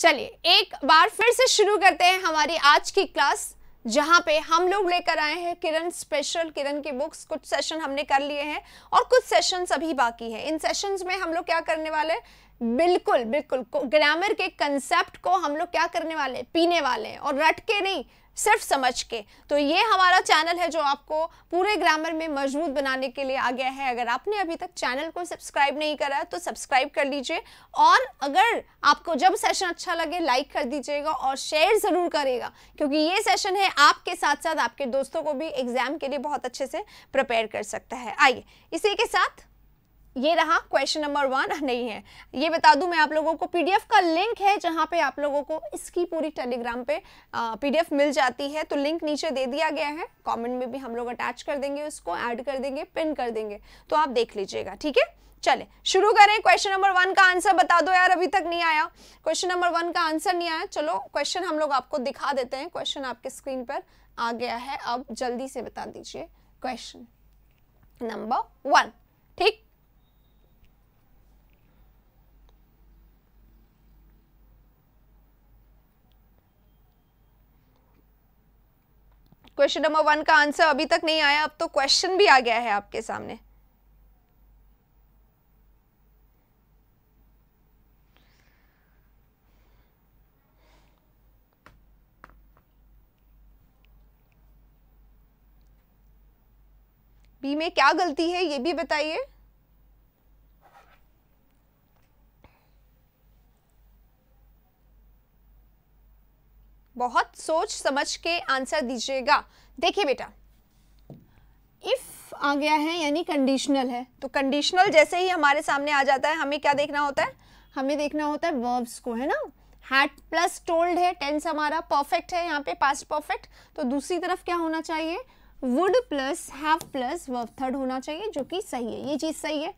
चलिए एक बार फिर से शुरू करते हैं हमारी आज की क्लास जहाँ पे हम लोग लेकर आए हैं किरण स्पेशल किरण की बुक्स कुछ सेशन हमने कर लिए हैं और कुछ सेशन अभी बाकी हैं इन सेशंस में हम लोग क्या करने वाले बिल्कुल बिल्कुल ग्रामर के कंसेप्ट को हम लोग क्या करने वाले पीने वाले हैं और रट के नहीं सिर्फ समझ के तो ये हमारा चैनल है जो आपको पूरे ग्रामर में मजबूत बनाने के लिए आ गया है अगर आपने अभी तक चैनल को सब्सक्राइब नहीं करा तो सब्सक्राइब कर लीजिए और अगर आपको जब सेशन अच्छा लगे लाइक कर दीजिएगा और शेयर ज़रूर करेगा क्योंकि ये सेशन है आपके साथ साथ आपके दोस्तों को भी एग्ज़ाम के लिए बहुत अच्छे से प्रिपेयर कर सकता है आइए इसी के साथ ये रहा क्वेश्चन नंबर वन नहीं है ये बता दूं मैं आप लोगों को पीडीएफ का लिंक है जहां पे आप लोगों को इसकी पूरी टेलीग्राम पे पीडीएफ मिल जाती है तो लिंक नीचे दे दिया गया है कमेंट में भी हम लोग अटैच कर देंगे उसको ऐड कर देंगे पिन कर देंगे तो आप देख लीजिएगा ठीक है चले शुरू करें क्वेश्चन नंबर वन का आंसर बता दो यार अभी तक नहीं आया क्वेश्चन नंबर वन का आंसर नहीं आया चलो क्वेश्चन हम लोग आपको दिखा देते हैं क्वेश्चन आपके स्क्रीन पर आ गया है अब जल्दी से बता दीजिए क्वेश्चन नंबर वन ठीक क्वेश्चन नंबर वन का आंसर अभी तक नहीं आया अब तो क्वेश्चन भी आ गया है आपके सामने बी में क्या गलती है ये भी बताइए बहुत सोच समझ के आंसर दीजिएगा देखिए बेटा इफ आ गया है यानी कंडीशनल है तो कंडीशनल जैसे ही हमारे सामने आ जाता है हमें क्या देखना होता है हमें देखना होता है वर्ब्स को है ना हैट प्लस टोल्ड है टेंस हमारा परफेक्ट है यहाँ पे पास्ट परफेक्ट तो दूसरी तरफ क्या होना चाहिए would plus have plus verb third होना चाहिए जो कि सही है ये चीज़ सही है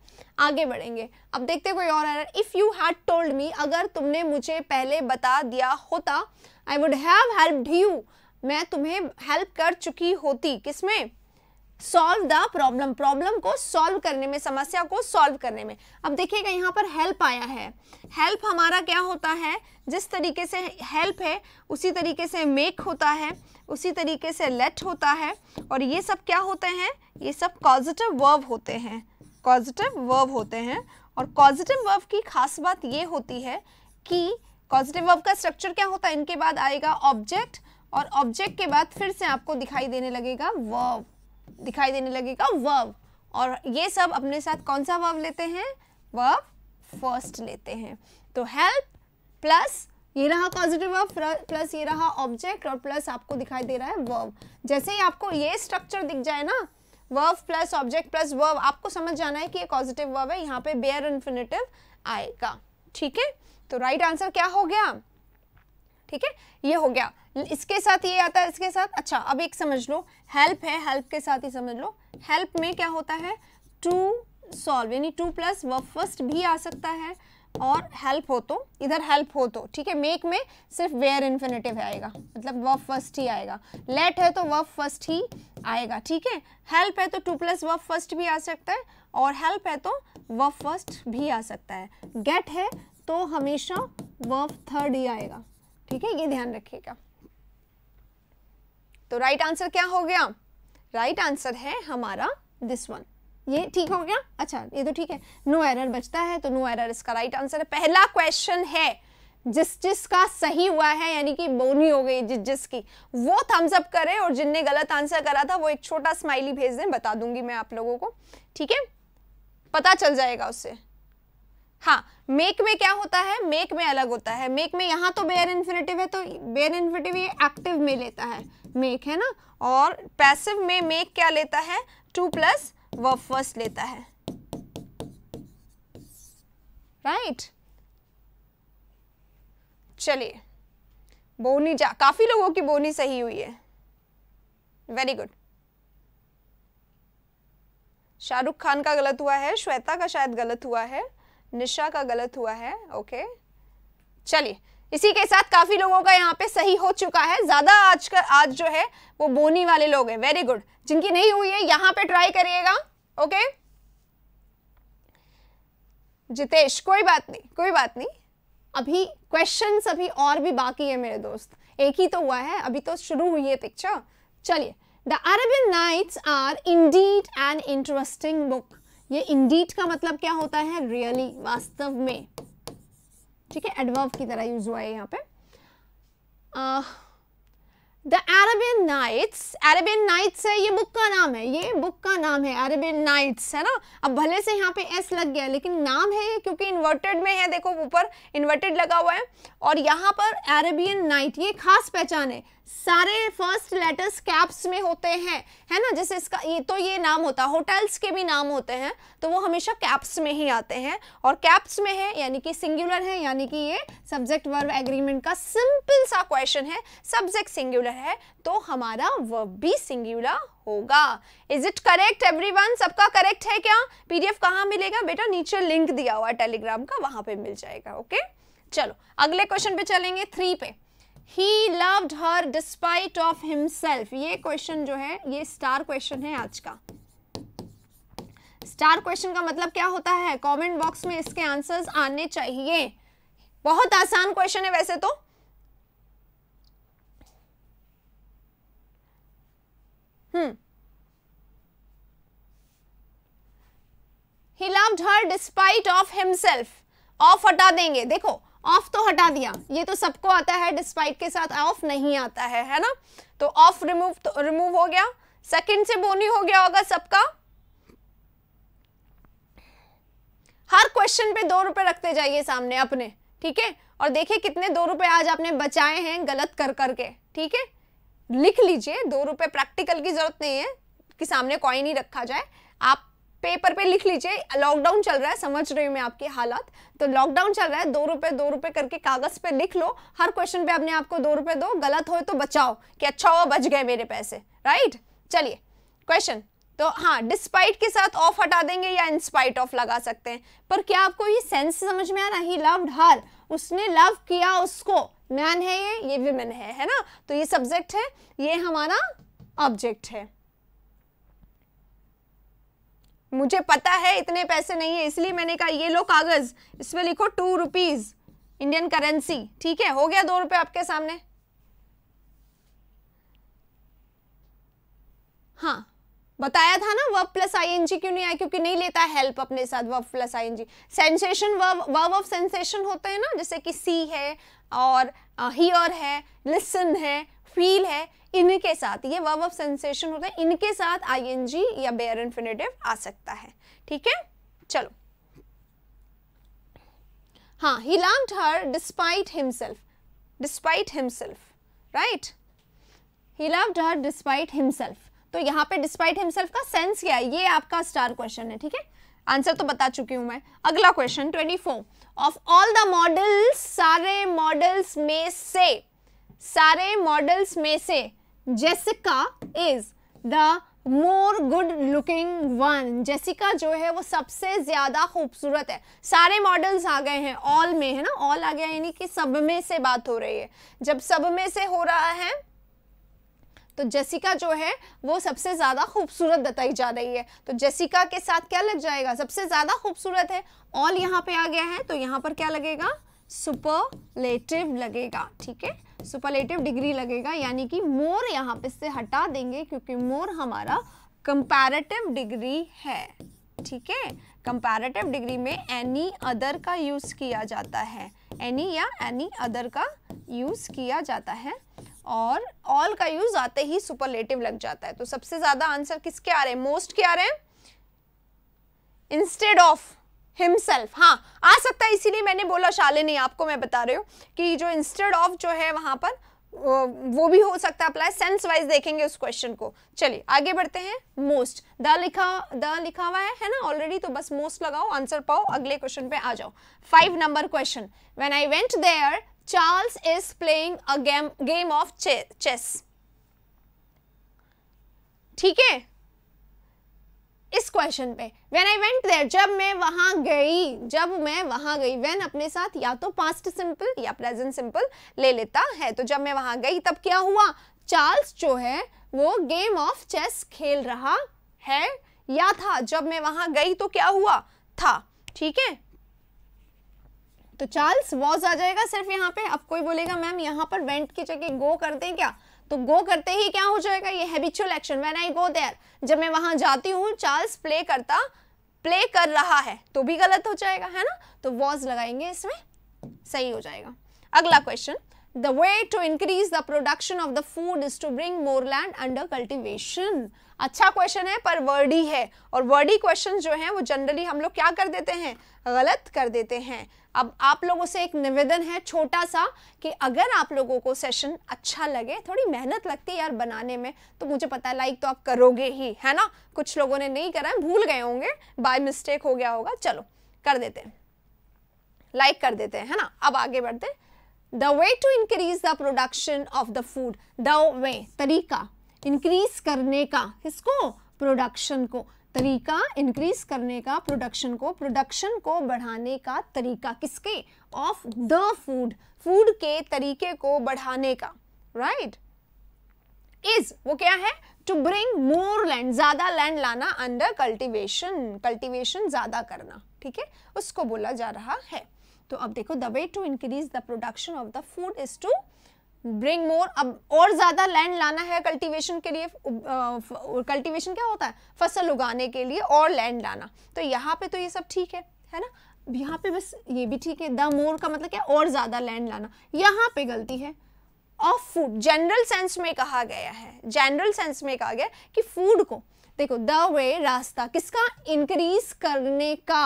आगे बढ़ेंगे अब देखते कोई और if you had told me अगर तुमने मुझे पहले बता दिया होता I would have helped you मैं तुम्हें हेल्प कर चुकी होती किसमें सॉल्व द प्रॉब्लम प्रॉब्लम को सॉल्व करने में समस्या को सॉल्व करने में अब देखिएगा यहाँ पर हेल्प आया है हेल्प हमारा क्या होता है जिस तरीके से हेल्प है उसी तरीके से मेक होता है उसी तरीके से लेट होता है और ये सब क्या होते हैं ये सब पॉजिटिव वर्ब होते हैं पॉजिटिव वर्ब होते हैं और पॉजिटिव वर्ब की खास बात ये होती है कि कॉजिटिव वर्ब का स्ट्रक्चर क्या होता है इनके बाद आएगा ऑब्जेक्ट और ऑब्जेक्ट के बाद फिर से आपको दिखाई देने लगेगा वर्ब दिखाई देने लगेगा वर्ब और ये सब अपने साथ कौन सा वर्ब लेते हैं वर्ब फर्स्ट लेते हैं तो हेल्प प्लस ये रहा पॉजिटिव वर्ब प्लस ये रहा ऑब्जेक्ट और प्लस आपको दिखाई दे रहा है वर्ब जैसे ही आपको ये स्ट्रक्चर दिख जाए ना verb plus object plus verb आपको समझ जाना है कि ये पॉजिटिव वर्ब है यहाँ पे बेयर इन्फिनेटिव आएगा ठीक है तो राइट right आंसर क्या हो गया ठीक है ये हो गया इसके साथ ये आता है इसके साथ अच्छा अब एक समझ लो हेल्प है हेल्प के साथ ही समझ लो हेल्प में क्या होता है टू सॉल्व यानी टू प्लस व फर्स्ट भी आ सकता है और हेल्प हो तो इधर हेल्प हो तो ठीक है मेक में सिर्फ वेयर इन्फिनेटिव आएगा मतलब व फर्स्ट ही आएगा लेट है तो व फर्स्ट ही आएगा ठीक है हेल्प है तो टू प्लस व फर्स्ट भी आ सकता है और हेल्प है तो व फर्स्ट भी आ सकता है गेट है तो हमेशा वर्फ थर्ड ही आएगा ठीक है ये ध्यान रखिएगा तो राइट आंसर क्या हो गया राइट आंसर है हमारा दिस वन ये ठीक हो गया अच्छा ये तो ठीक है नो एरर बचता है तो नो एरर इसका राइट आंसर है पहला क्वेश्चन है जिस जिस का सही हुआ है यानी कि बोनी हो गई जिस जिस की वो थम्स अप करें और जिनने गलत आंसर करा था वो एक छोटा स्माइली भेज दें बता दूंगी मैं आप लोगों को ठीक है पता चल जाएगा उससे हाँ मेक में क्या होता है मेक में अलग होता है मेक में यहाँ तो बेयर इन्फिनेटिव है तो बेयर इन्फिनेटिव ये एक्टिव में लेता है मेक है ना और पैसिव में मेक क्या लेता है टू प्लस वर्ब फर्स्ट लेता है राइट चलिए बोनी जा काफ़ी लोगों की बोनी सही हुई है वेरी गुड शाहरुख खान का गलत हुआ है श्वेता का शायद गलत हुआ है निशा का गलत हुआ है ओके चलिए इसी के साथ काफी लोगों का यहाँ पे सही हो चुका है ज्यादा आज का आज जो है वो बोनी वाले लोग हैं वेरी गुड जिनकी नहीं हुई है यहाँ पे ट्राई करिएगा ओके जितेश कोई बात नहीं कोई बात नहीं अभी क्वेश्चन अभी और भी बाकी है मेरे दोस्त एक ही तो हुआ है अभी तो शुरू हुई है पिक्चर चलिए the Arabian Nights are indeed an interesting book ये इंडीट का मतलब क्या होता है रियली really, वास्तव में ठीक है एडवर्व की तरह यूज हुआ है यहाँ पे the Arabian Nights Arabian Nights है ये बुक का नाम है ये बुक का नाम है अरेबियन नाइट्स है ना अब भले से यहाँ पे एस लग गया लेकिन नाम है ये क्योंकि इन्वर्टेड में है देखो ऊपर इन्वर्टेड लगा हुआ है और यहाँ पर अरेबियन नाइट ये खास पहचान है सारे फर्स्ट लेटर्स कैप्स में होते हैं है ना जैसे इसका ये तो ये नाम होता है होटल्स के भी नाम होते हैं तो वो हमेशा कैप्स में ही आते हैं और कैप्स में है यानी कि सिंगुलर है यानी कि ये सब्जेक्ट वर्ब एग्रीमेंट का सिंपल सा क्वेश्चन है सब्जेक्ट सिंगुलर है तो हमारा वर्ब भी सिंगुलर होगा इज इट करेक्ट वन सबका करेक्ट है क्या पीडीएफ कहाँ मिलेगा बेटा नीचे लिंक दिया हुआ है टेलीग्राम का वहां पर मिल जाएगा ओके चलो अगले क्वेश्चन पे चलेंगे थ्री पे He loved her despite of himself ये क्वेश्चन जो है ये स्टार क्वेश्चन है आज का स्टार क्वेश्चन का मतलब क्या होता है कॉमेंट बॉक्स में इसके आंसर्स आने चाहिए बहुत आसान क्वेश्चन है वैसे तो हम्म he loved her despite of himself of हटा देंगे देखो ऑफ तो हटा दिया ये तो सबको आता है डिस्पाइट के साथ ऑफ नहीं आता है है ना तो ऑफ रिमूव तो रिमूव हो गया सेकंड से बोनी हो गया होगा सबका हर क्वेश्चन पे दो रुपए रखते जाइए सामने अपने ठीक है और देखिए कितने दो रुपए आज आपने बचाए हैं गलत कर करके ठीक है लिख लीजिए दो रुपए प्रैक्टिकल की जरूरत नहीं है कि सामने कॉइन ही रखा जाए आप पेपर पे लिख लीजिए लॉकडाउन चल रहा है समझ रही हूँ मैं आपके हालात तो लॉकडाउन चल रहा है दो रुपए दो रुपए करके कागज पे लिख लो हर क्वेश्चन पे अपने आपको दो रुपए दो गलत हो तो बचाओ कि अच्छा हो बच गए मेरे पैसे राइट चलिए क्वेश्चन तो हाँ डिस्पाइट के साथ ऑफ हटा देंगे या इंस्पाइट ऑफ लगा सकते हैं पर क्या आपको ये सेंस समझ में आ रहा ही लव हर उसने लव किया उसको मैन है ये ये विमेन है है ना तो ये सब्जेक्ट है ये हमारा ऑब्जेक्ट है मुझे पता है इतने पैसे नहीं है इसलिए मैंने कहा ये लो कागज़ इसमें लिखो टू रुपीज़ इंडियन करेंसी ठीक है हो गया दो रुपए आपके सामने हाँ बताया था ना वर्ब प्लस आईएनजी क्यों नहीं आया क्योंकि नहीं लेता हेल्प अपने साथ verb plus ING sensation verb verb of sensation होते हैं ना जैसे कि सी है और हियर uh, है लिसन है फील है इनके साथ ये वर्ब ऑफ सेंसेशन होता है इनके साथ आईएनजी या बेयर इन्फिनेटिव आ सकता है ठीक है चलो हाँ he loved her despite himself despite himself right he loved her despite himself तो यहाँ पे डिस्पाइट हिमसेल्फ का सेंस क्या है ये आपका स्टार क्वेश्चन है ठीक है आंसर तो बता चुकी हूँ मैं अगला question twenty four of all the models सारे मॉडल्स में से सारे मॉडल्स में से Jessica is the more good looking one Jessica जो है वो सबसे ज़्यादा खूबसूरत है सारे मॉडल्स आ गए हैं ऑल में है ना ऑल आ गया यानी कि सब में से बात हो रही है जब सब में से हो रहा है तो जेसिका जो है वो सबसे ज़्यादा खूबसूरत बताई जा रही है तो जेसिका के साथ क्या लग जाएगा सबसे ज़्यादा खूबसूरत है ऑल यहाँ पे आ गया है तो यहाँ पर क्या लगेगा सुपरलेटिव लगेगा ठीक है सुपरलेटिव डिग्री लगेगा यानी कि मोर यहाँ पे से हटा देंगे क्योंकि मोर हमारा कंपैरेटिव डिग्री है ठीक है कंपैरेटिव डिग्री में एनी अदर का यूज़ किया जाता है एनी या एनी अदर का यूज़ किया जाता है और ऑल का यूज़ आते ही सुपरलेटिव लग जाता है तो सबसे ज़्यादा आंसर किसके आ रहे हैं मोस्ट के आ रहे हैं इंस्टेड ऑफ हिमसेल्फ हाँ आ सकता है इसीलिए मैंने बोला शालिनी आपको मैं बता रही हूँ कि जो इंस्टेड ऑफ जो है वहां पर वो भी हो सकता है अप्लाई सेंस वाइज देखेंगे उस क्वेश्चन को चलिए आगे बढ़ते हैं मोस्ट द लिखा द लिखा हुआ है है ना ऑलरेडी तो बस मोस्ट लगाओ आंसर पाओ अगले क्वेश्चन पे आ जाओ five number question when I went there Charles is playing a game game of chess ठीक है इस क्वेश्चन पे व्हेन आई वेंट देयर जब मैं वहां गई जब मैं वहां गई व्हेन अपने साथ या तो पास्ट सिंपल या प्रेजेंट सिंपल ले लेता है तो जब मैं वहां गई तब क्या हुआ चार्ल्स जो है वो गेम ऑफ चेस खेल रहा है या था जब मैं वहां गई तो क्या हुआ था ठीक है तो चार्ल्स वॉज आ जाएगा सिर्फ यहाँ पे अब कोई बोलेगा मैम यहाँ पर वेंट की जगह गो कर दें क्या तो गो करते ही क्या हो जाएगा ये habitual action when I go there जब मैं वहां जाती हूँ चार्ल्स प्ले करता प्ले कर रहा है तो भी गलत हो जाएगा है ना तो वॉज लगाएंगे इसमें सही हो जाएगा अगला question the way to increase the production of the food is to bring more land under cultivation अच्छा क्वेश्चन है पर वर्डी है और वर्डी क्वेश्चन जो हैं वो जनरली हम लोग क्या कर देते हैं गलत कर देते हैं अब आप लोगों से एक निवेदन है छोटा सा कि अगर आप लोगों को सेशन अच्छा लगे थोड़ी मेहनत लगती है यार बनाने में तो मुझे पता है लाइक तो आप करोगे ही है ना कुछ लोगों ने नहीं करा है भूल गए होंगे बाय मिस्टेक हो गया होगा चलो कर देते हैं लाइक कर देते हैं है ना अब आगे बढ़ते the way to increase the production of the food the way तरीका इंक्रीज करने का किसको प्रोडक्शन को तरीका इंक्रीज करने का प्रोडक्शन को प्रोडक्शन को बढ़ाने का तरीका किसके ऑफ द फूड फूड के तरीके को बढ़ाने का राइट right? इज वो क्या है टू ब्रिंग मोर लैंड ज्यादा लैंड लाना अंडर कल्टीवेशन कल्टीवेशन ज्यादा करना ठीक है उसको बोला जा रहा है तो अब देखो the way to increase the production of the food is to bring more अब और ज़्यादा लैंड लाना है कल्टीवेशन के लिए कल्टीवेशन क्या होता है फसल उगाने के लिए और लैंड लाना तो यहाँ पे तो ये सब ठीक है है ना यहाँ पे बस ये भी ठीक है द मोर का मतलब क्या और ज़्यादा लैंड लाना यहाँ पे गलती है ऑफ फूड जनरल सेंस में कहा गया है जनरल सेंस में कहा गया कि फूड को देखो द वे रास्ता किसका इंक्रीज करने का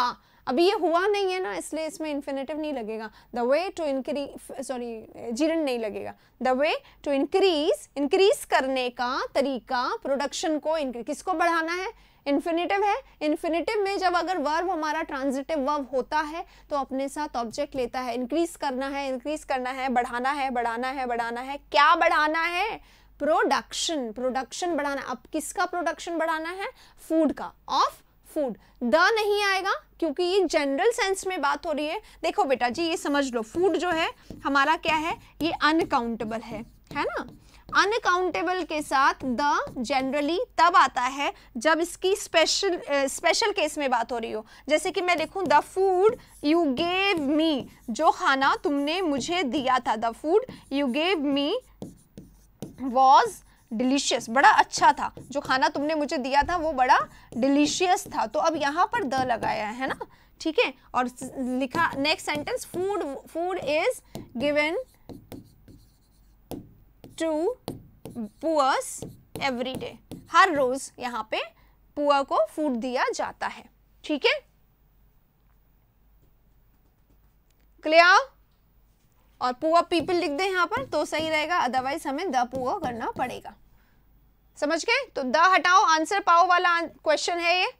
अभी ये हुआ नहीं है ना इसलिए इसमें इन्फिनेटिव नहीं लगेगा the way to increase sorry जीरन नहीं लगेगा the way to increase increase करने का तरीका प्रोडक्शन को किसको बढ़ाना है इन्फिनेटिव है इन्फिनेटिव में जब अगर वर्ब हमारा ट्रांजिटिव वर्ब होता है तो अपने साथ ऑब्जेक्ट लेता है इंक्रीज करना है इंक्रीज करना है बढ़ाना है बढ़ाना है बढ़ाना है क्या बढ़ाना है प्रोडक्शन प्रोडक्शन बढ़ाना अब किसका प्रोडक्शन बढ़ाना है फूड का ऑफ फूड द नहीं आएगा क्योंकि ये जनरल सेंस में बात हो रही है देखो बेटा जी ये समझ लो फूड जो है हमारा क्या है ये अनकाउंटेबल है है ना अनकाउंटेबल के साथ द जनरली तब आता है जब इसकी स्पेशल स्पेशल केस में बात हो रही हो जैसे कि मैं देखूँ the food you gave me जो खाना तुमने मुझे दिया था the food you gave me was delicious बड़ा अच्छा था जो खाना तुमने मुझे दिया था वो बड़ा डिलीशियस था तो अब यहाँ पर द लगाया है ना ठीक है और लिखा next sentence food food is given to poors every day हर रोज यहाँ पे पुअर को फूड दिया जाता है ठीक है क्लियर और पुआ पीपल लिख दें यहाँ पर तो सही रहेगा अदरवाइज हमें द पुआ करना पड़ेगा समझ गए तो द हटाओ आंसर पाओ वाला क्वेश्चन है ये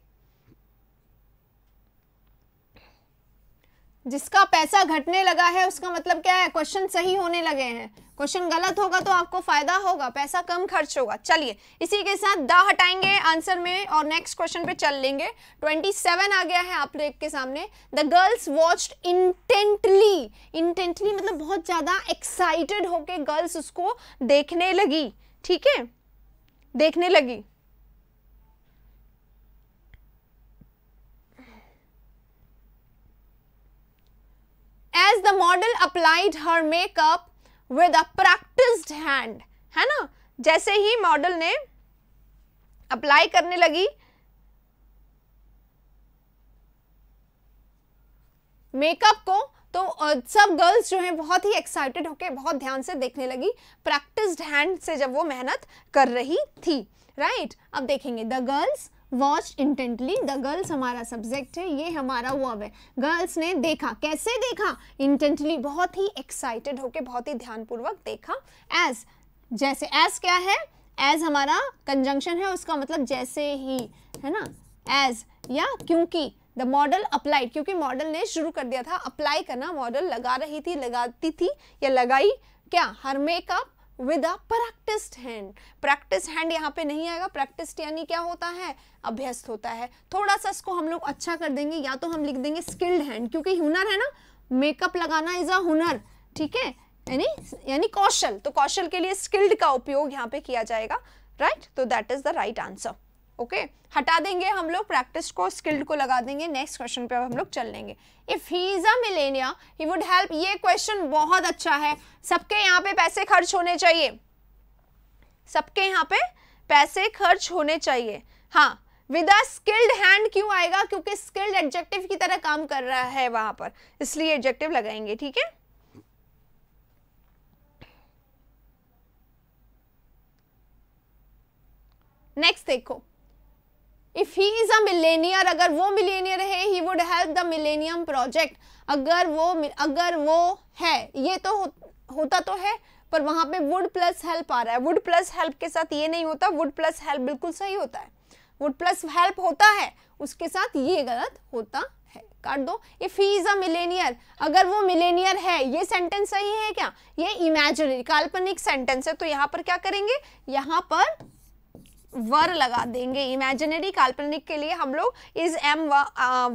जिसका पैसा घटने लगा है उसका मतलब क्या है क्वेश्चन सही होने लगे हैं क्वेश्चन गलत होगा तो आपको फायदा होगा पैसा कम खर्च होगा चलिए इसी के साथ द हटाएंगे आंसर में और नेक्स्ट क्वेश्चन पे चल लेंगे 27 आ गया है आप लोग के सामने the girls watched intently intently मतलब बहुत ज़्यादा एक्साइटेड होके गर्ल्स उसको देखने लगी ठीक है देखने लगी as the model applied her makeup with a practised hand है ना जैसे ही मॉडल ने अप्लाई करने लगी मेकअप को तो सब गर्ल्स जो हैं बहुत ही एक्साइटेड होके बहुत ध्यान से देखने लगी प्रैक्टिस्ड हैंड से जब वो मेहनत कर रही थी राइट right? अब देखेंगे the girls watch intently the girls हमारा सब्जेक्ट है ये हमारा वर्ब है गर्ल्स ने देखा कैसे देखा इंटेंटली बहुत ही एक्साइटेड होके बहुत ही ध्यानपूर्वक देखा एज जैसे एज क्या है एज हमारा कंजंक्शन है उसका मतलब जैसे ही है ना एज या क्योंकि द मॉडल अप्लाइड क्योंकि मॉडल ने शुरू कर दिया था अप्लाई करना मॉडल लगा रही थी लगाती थी या लगाई क्या her makeup with a practised hand practice hand यहाँ पे नहीं आएगा प्रैक्टिस्ड यानी क्या होता है अभ्यस्त होता है थोड़ा सा इसको हम लोग अच्छा कर देंगे या तो हम लिख देंगे स्किल्ड हैंड क्योंकि हुनर है ना मेकअप लगाना इज अ हुनर ठीक है यानी यानी कौशल तो कौशल के लिए स्किल्ड का उपयोग यहाँ पे किया जाएगा राइट तो that is the right answer okay okay? हटा देंगे हम लोग प्रैक्टिस को स्किल्ड को लगा देंगे नेक्स्ट क्वेश्चन पे अब हम लोग चल लेंगे if he is a millionaire he would help ये क्वेश्चन बहुत अच्छा है सबके यहाँ पे पैसे खर्च होने चाहिए सबके यहाँ पे पैसे खर्च होने चाहिए हाँ विद अ स्किल्ड हैंड क्यों आएगा क्योंकि स्किल्ड एडजेक्टिव की तरह काम कर रहा है वहां पर इसलिए एडजेक्टिव लगाएंगे ठीक है नेक्स्ट देखो if he is a millionaire अगर वो मिलेनियर है he would help the millennium project अगर वो अगर वो है ये तो हो, होता तो है पर वहां पे वुड प्लस हेल्प आ रहा है वुड प्लस हेल्प के साथ ये नहीं होता वुड प्लस हेल्प बिल्कुल सही होता है वुड प्लस हेल्प होता है उसके साथ ये गलत होता है काट दो if he is a millionaire अगर वो मिलेनियर है ये सेंटेंस सही है क्या ये इमेजिनरी काल्पनिक सेंटेंस है तो यहाँ पर क्या करेंगे यहाँ पर वर लगा देंगे इमेजिनरी काल्पनिक के लिए हम लोग is am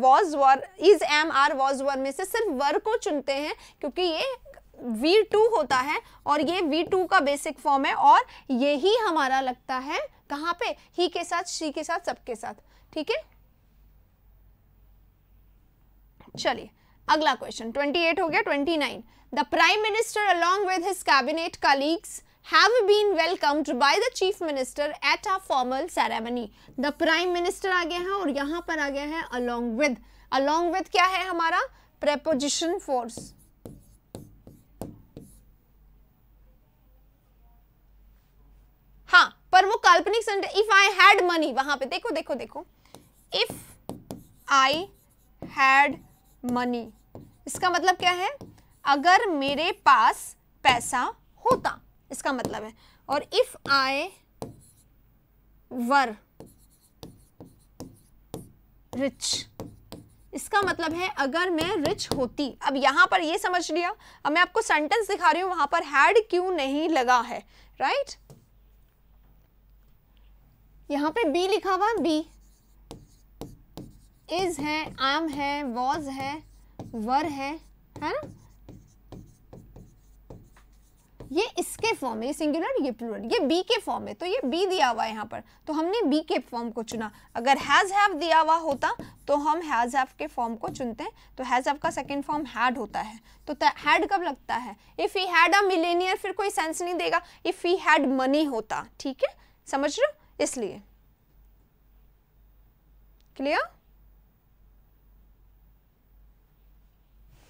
was were is am are was were में से सिर्फ वर को चुनते हैं क्योंकि ये V2 होता है और ये V2 का बेसिक फॉर्म है और ये ही हमारा लगता है कहां पे ही के साथ शी के साथ सबके साथ ठीक है चलिए अगला क्वेश्चन 28 हो गया 29 the prime minister along with his cabinet colleagues have been welcomed by the chief minister at a formal ceremony. The prime minister aa gaya hai aur yahan par aa gaya hai along with. Along with kya hai hamara preposition force. हाँ पर वो काल्पनिक sentence if I had money वहां पे देखो देखो देखो if I had money इसका मतलब क्या है अगर मेरे पास पैसा होता इसका मतलब है और इफ आई वर रिच इसका मतलब है अगर मैं रिच होती अब यहां पर ये समझ लिया अब मैं आपको सेंटेंस दिखा रही हूं वहां पर हैड क्यों नहीं लगा है राइट यहां पे बी लिखा हुआ बी इज है आम है वॉज है वर है है ना ये इसके फॉर्म में ये सिंगुलर ये प्लूरल ये बी के फॉर्म में तो ये बी दिया हुआ है यहाँ पर तो हमने बी के फॉर्म को चुना अगर हैज़ हैव दिया हुआ होता तो हम हैज़ हैव के फॉर्म को चुनते हैं तो हैज़ हैव का सेकंड फॉर्म हैड होता है तो हैड कब लगता है if he had a millionaire फिर कोई सेंस नहीं देगा इफ़ ही हैड मनी होता ठीक है समझ रहे हो इसलिए क्लियर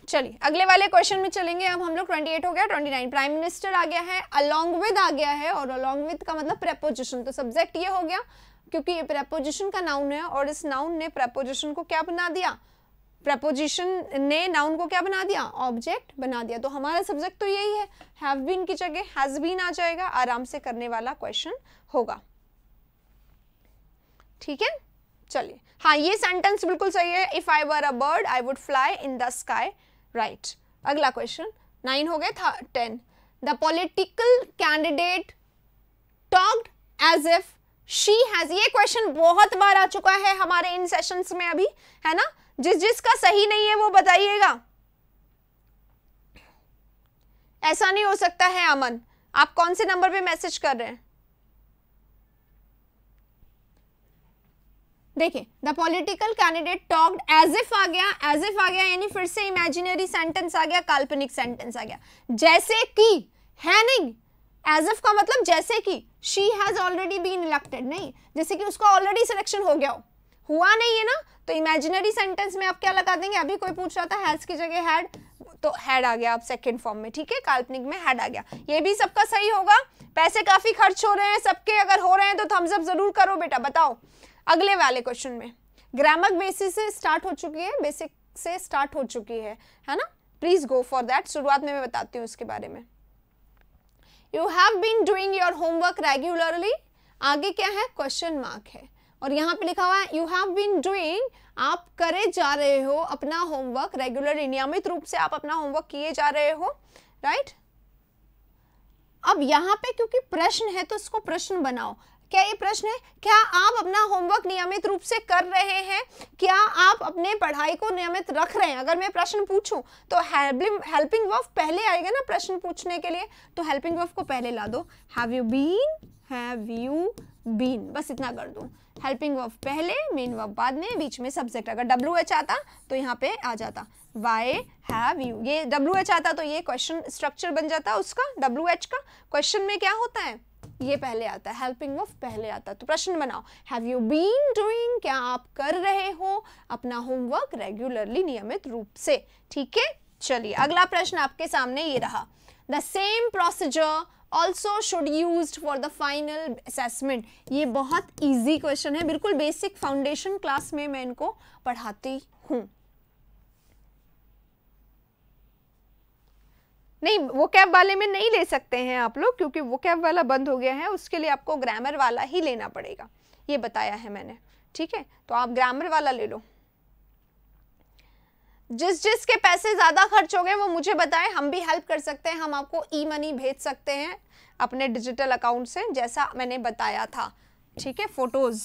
चलिए अगले वाले क्वेश्चन में चलेंगे अब हम लोग 28 हो गया 29 प्राइम मिनिस्टर आ गया है अलोंग विद आ गया है और अलोंग विद का मतलब प्रेपोजिशन तो सब्जेक्ट ये हो गया क्योंकि ये प्रेपोजिशन का नाउन है और इस नाउन ने प्रेपोजिशन को क्या बना दिया प्रपोजिशन ने नाउन को क्या बना दिया ऑब्जेक्ट बना दिया तो हमारा सब्जेक्ट तो यही है हैव बीन की जगह हैज बीन आ जाएगा आराम से करने वाला क्वेश्चन होगा ठीक है चलिए हाँ ये सेंटेंस बिल्कुल सही है if I were a bird I would fly in the sky right अगला क्वेश्चन नाइन हो गए था ten the political candidate talked as if she has ये क्वेश्चन बहुत बार आ चुका है हमारे इन सेशन में अभी है ना जिस जिसका सही नहीं है वो बताइएगा ऐसा नहीं हो सकता है अमन आप कौन से नंबर पे मैसेज कर रहे हैं देखिए the political candidate talked as if आ गया एज इफ आ गया यानी फिर से इमेजिनरी सेंटेंस आ गया काल्पनिक सेंटेंस आ गया जैसे कि हैनिंग एज इफ का मतलब जैसे कि she has already been elected नहीं जैसे कि उसका ऑलरेडी सिलेक्शन हो गया हो हुआ नहीं है ना तो इमेजिनरी सेंटेंस में आप क्या लगा देंगे अभी कोई पूछ रहा था हैज की जगह हैड तो हैड आ गया आप सेकंड फॉर्म में ठीक है काल्पनिक में हैड आ गया ये भी सबका सही होगा पैसे काफ़ी खर्च हो रहे हैं सबके अगर हो रहे हैं तो थम्सअप ज़रूर करो बेटा बताओ अगले वाले क्वेश्चन में ग्रामर बेसिस से स्टार्ट हो चुकी है बेसिक से स्टार्ट हो चुकी है है ना प्लीज गो फॉर दैट शुरुआत में मैं बताती हूँ उसके बारे में you have been doing your homework regularly आगे क्या है क्वेश्चन मार्क है और यहाँ पे लिखा हुआ है यू हैव बीन डूइंग आप करे जा रहे हो अपना होमवर्क रेगुलरली नियमित रूप से आप अपना होमवर्क किए जा रहे हो राइट right? अब यहाँ पे क्योंकि प्रश्न है तो इसको प्रश्न बनाओ क्या ये प्रश्न है क्या आप अपना होमवर्क नियमित रूप से कर रहे हैं क्या आप अपने पढ़ाई को नियमित रख रहे हैं अगर मैं प्रश्न पूछूं तो हेल्पिंग वर्फ पहले आएगा ना प्रश्न पूछने के लिए तो हेल्पिंग वर्फ को पहले ला दो have you been have you been बस इतना कर दो हेल्पिंग वर्फ पहले मेन वर्फ बाद में बीच में सब्जेक्ट अगर डब्ल्यू एच आता तो यहाँ पे आ जाता वाई हैव यू ये डब्ल्यू एच आता तो ये क्वेश्चन स्ट्रक्चर बन जाता उसका डब्ल्यू एच का क्वेश्चन में क्या होता है ये पहले आता है हेल्पिंग ऑफ पहले आता है तो प्रश्न बनाओ हैव यू बीन डूइंग क्या आप कर रहे हो अपना होमवर्क रेगुलरली नियमित रूप से ठीक है चलिए अगला प्रश्न आपके सामने ये रहा the same procedure also should use for the final assessment ये बहुत ईजी क्वेश्चन है बिल्कुल बेसिक फाउंडेशन क्लास में मैं इनको पढ़ाती हूँ नहीं वो कैब वाले में नहीं ले सकते हैं आप लोग क्योंकि वो कैब वाला बंद हो गया है उसके लिए आपको ग्रामर वाला ही लेना पड़ेगा ये बताया है मैंने ठीक है तो आप ग्रामर वाला ले लो जिस जिस के पैसे ज़्यादा खर्च हो गए वो मुझे बताएं हम भी हेल्प कर सकते हैं हम आपको ई मनी भेज सकते हैं अपने डिजिटल अकाउंट से जैसा मैंने बताया था ठीक है फोटोज़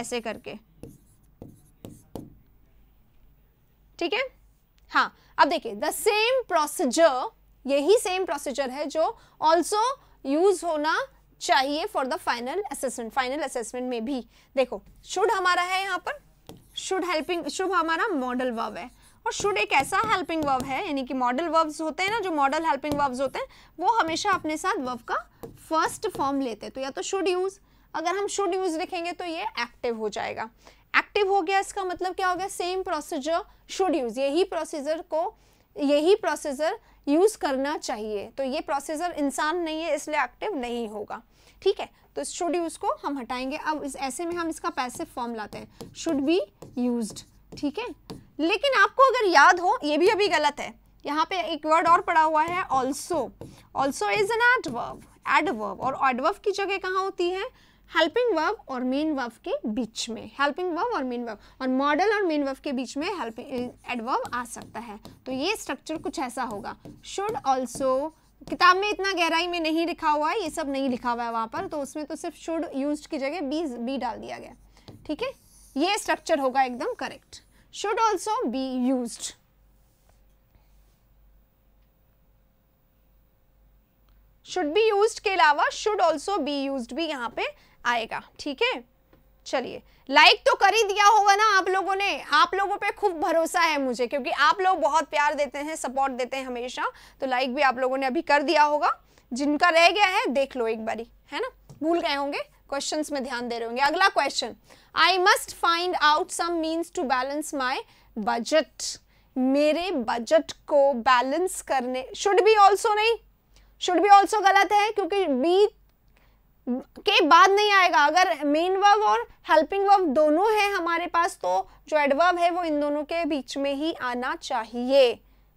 ऐसे करके ठीक है हाँ अब देखिए द सेम प्रोसीजर यही सेम प्रोसीजर है जो ऑल्सो यूज होना चाहिए for the final assessment final assessment में भी देखो शुड हमारा है यहाँ पर शुड हेल्पिंग शुभ हमारा मॉडल वर्व है और शुड एक ऐसा हेल्पिंग वर्व है यानी कि मॉडल वर्ब्स होते हैं ना जो मॉडल हेल्पिंग वर्ब्स होते हैं वो हमेशा अपने साथ वर्व का फर्स्ट फॉर्म लेते हैं तो या तो शुड यूज़ अगर हम शुड यूज़ लिखेंगे तो ये एक्टिव हो जाएगा एक्टिव हो गया इसका मतलब क्या हो गया सेम प्रोसीजर शुड यूज़ यही प्रोसीजर को यही प्रोसीजर यूज़ करना चाहिए तो ये प्रोसेसर इंसान नहीं है इसलिए एक्टिव नहीं होगा ठीक है तो शुड यूज़ को हम हटाएंगे अब इस ऐसे में हम इसका पैसिव फॉर्म लाते हैं शुड बी यूज ठीक है लेकिन आपको अगर याद हो ये भी अभी गलत है यहाँ पे एक वर्ड और पड़ा हुआ है also also is an adverb adverb और एडवर्ब की जगह कहाँ होती है हेल्पिंग वर्ब और मेन वर्ब के बीच में हेल्पिंग वर्ब और मेन वर्ब और मॉडल और मेन वर्ब के बीच में हेल्पिंग एडवर्ब आ सकता है तो ये स्ट्रक्चर कुछ ऐसा होगा शुड ऑल्सो किताब में इतना गहराई में नहीं लिखा हुआ है ये सब नहीं लिखा हुआ है वहाँ पर तो उसमें तो सिर्फ शुड यूज की जगह बी बी डाल दिया गया ठीक है ये स्ट्रक्चर होगा एकदम correct should also be use should be use के अलावा शुड ऑल्सो बी यूज भी यहाँ पे आएगा ठीक है चलिए लाइक तो कर ही दिया होगा ना आप लोगों ने आप लोगों पे खूब भरोसा है मुझे क्योंकि आप लोग बहुत प्यार देते हैं सपोर्ट देते हैं हमेशा तो लाइक भी आप लोगों ने अभी कर दिया होगा जिनका रह गया है देख लो एक बारी है ना भूल गए होंगे क्वेश्चंस में ध्यान दे रहे होंगे अगला question I must find out some means to balance my budget मेरे बजट को बैलेंस करने शुड बी ऑल्सो नहीं शुड बी ऑल्सो गलत है क्योंकि बी के बाद नहीं आएगा अगर मेन वर्ब और हेल्पिंग वर्ब दोनों है हमारे पास तो जो एडवर्ब है वो इन दोनों के बीच में ही आना चाहिए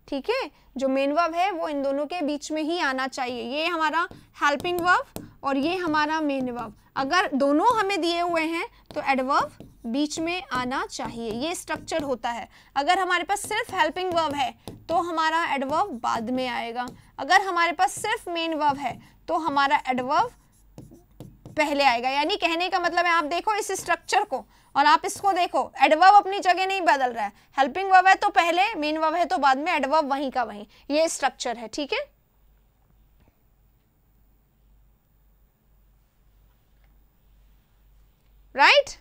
ठीक है जो मेन वर्ब है वो इन दोनों के बीच में ही आना चाहिए ये हमारा हेल्पिंग वर्ब और ये हमारा मेन वर्ब अगर दोनों हमें दिए हुए हैं तो एडवर्ब बीच में आना चाहिए ये स्ट्रक्चर होता है अगर हमारे पास सिर्फ हेल्पिंग वर्ब है तो हमारा एडवर्ब बाद में आएगा अगर हमारे पास सिर्फ मेन वर्ब है तो हमारा एडवर्ब पहले आएगा यानी कहने का मतलब है आप देखो इस स्ट्रक्चर को और आप इसको देखो एडवर्ब अपनी जगह नहीं बदल रहा है हेल्पिंग वर्ब है तो पहले मेन वर्ब है तो बाद में एडवर्ब वहीं का वहीं ये स्ट्रक्चर है ठीक है राइट right?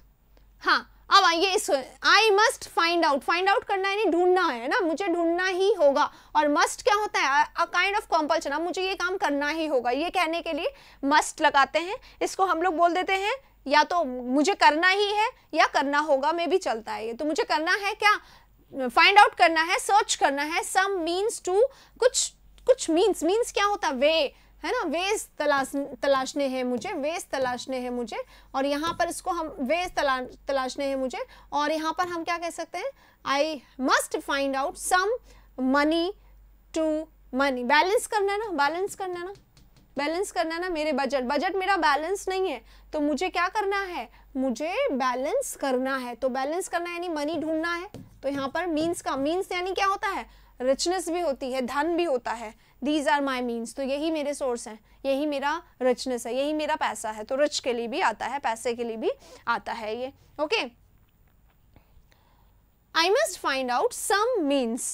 हाँ अब आइए इस I must find out find out करना यानी ढूंढना है ना मुझे ढूंढना ही होगा और मस्ट क्या होता है अ काइंड ऑफ कॉम्पल्शन अब मुझे ये काम करना ही होगा ये कहने के लिए मस्ट लगाते हैं इसको हम लोग बोल देते हैं या तो मुझे करना ही है या करना होगा में भी चलता है ये तो मुझे करना है क्या फाइंड आउट करना है सर्च करना है सम मीन्स टू कुछ कुछ मीन्स मीन्स क्या होता है वे है ना वेज तलाश तलाशने हैं मुझे वेज तलाशने हैं मुझे और यहाँ पर इसको हम वेज तला तलाशने हैं मुझे और यहाँ पर हम क्या कह सकते हैं I must find out some money to money balance करना है ना बैलेंस करना है ना बैलेंस करना है ना मेरे बजट बजट मेरा बैलेंस नहीं है तो मुझे क्या करना है मुझे बैलेंस करना है तो बैलेंस करना यानी मनी ढूंढना है तो यहाँ पर मीन्स का मीन्स यानी क्या होता है रिचनेस भी होती है धन भी होता है दीज आर माई मीन्स तो यही मेरे सोर्स हैं यही मेरा रिचनेस है यही मेरा पैसा है तो रिच के लिए भी आता है पैसे के लिए भी आता है ये okay I must find out some means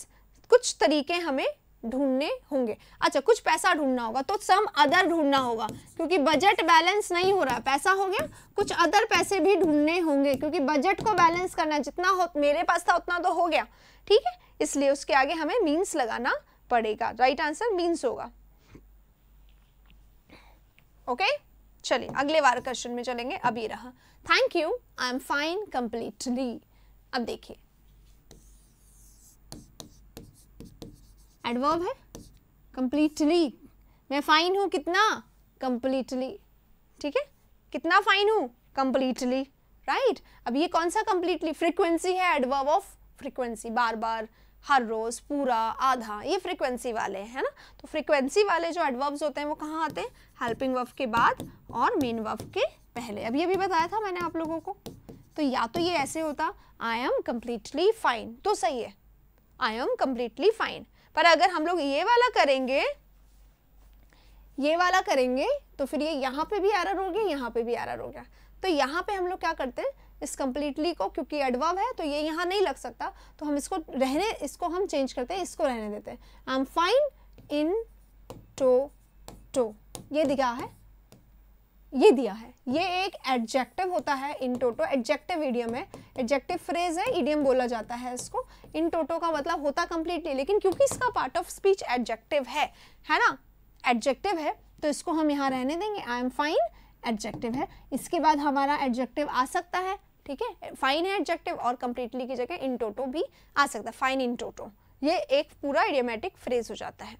कुछ तरीके हमें ढूंढने होंगे अच्छा कुछ पैसा ढूंढना होगा तो सम अदर ढूंढना होगा क्योंकि बजट बैलेंस नहीं हो रहा है पैसा हो गया कुछ अदर पैसे भी ढूंढने होंगे क्योंकि बजट को बैलेंस करना जितना हो मेरे पास था उतना तो हो गया ठीक है इसलिए उसके आगे हमें मीन्स लगाना पड़ेगा राइट आंसर मीन्स होगा ओके चलिए अगले बार क्वेश्चन में चलेंगे अब ये रहा thank you I am fine completely अब देखिए एडवर्ब है कंप्लीटली मैं फाइन हूं कितना कंप्लीटली ठीक है कितना फाइन हूं कंप्लीटली राइट अब ये कौन सा कंप्लीटली फ्रीक्वेंसी है एडवर्ब ऑफ फ्रीक्वेंसी बार बार हर रोज़ पूरा आधा ये फ्रिक्वेंसी वाले हैं ना तो फ्रिक्वेंसी वाले जो एडवर्ब्स होते हैं वो कहाँ आते हैं हेल्पिंग वर्फ के बाद और मेन वर्फ के पहले अभी अभी बताया था मैंने आप लोगों को तो या तो ये ऐसे होता आई एम कम्प्लीटली फाइन तो सही है आई एम कम्प्लीटली फाइन पर अगर हम लोग ये वाला करेंगे ये वाला करेंगे तो फिर ये यहाँ पे भी आर हो गया यहाँ पे भी आर हो गया तो यहाँ पे हम लोग क्या करते हैं इस कम्प्लीटली को क्योंकि एडवर्ब है तो ये यहाँ नहीं लग सकता तो हम इसको रहने इसको हम चेंज करते हैं इसको रहने देते हैं I am fine in toto ये दिखा है ये दिया है ये एक एडजेक्टिव होता है इन टोटो एडजेक्टिव ईडियम है एडजेक्टिव फ्रेज है ईडियम बोला जाता है इसको इन टोटो का मतलब होता कम्प्लीटली लेकिन क्योंकि इसका पार्ट ऑफ स्पीच एडजेक्टिव है है ना एडजेक्टिव है तो इसको हम यहाँ रहने देंगे आई एम फाइन एडजेक्टिव है इसके बाद हमारा एडजेक्टिव आ सकता है ठीक है फाइन है एडजेक्टिव और कंप्लीटली की जगह इन टोटो भी आ सकता है फाइन इन टोटो ये एक पूरा आइडियोमेटिक फ्रेज हो जाता है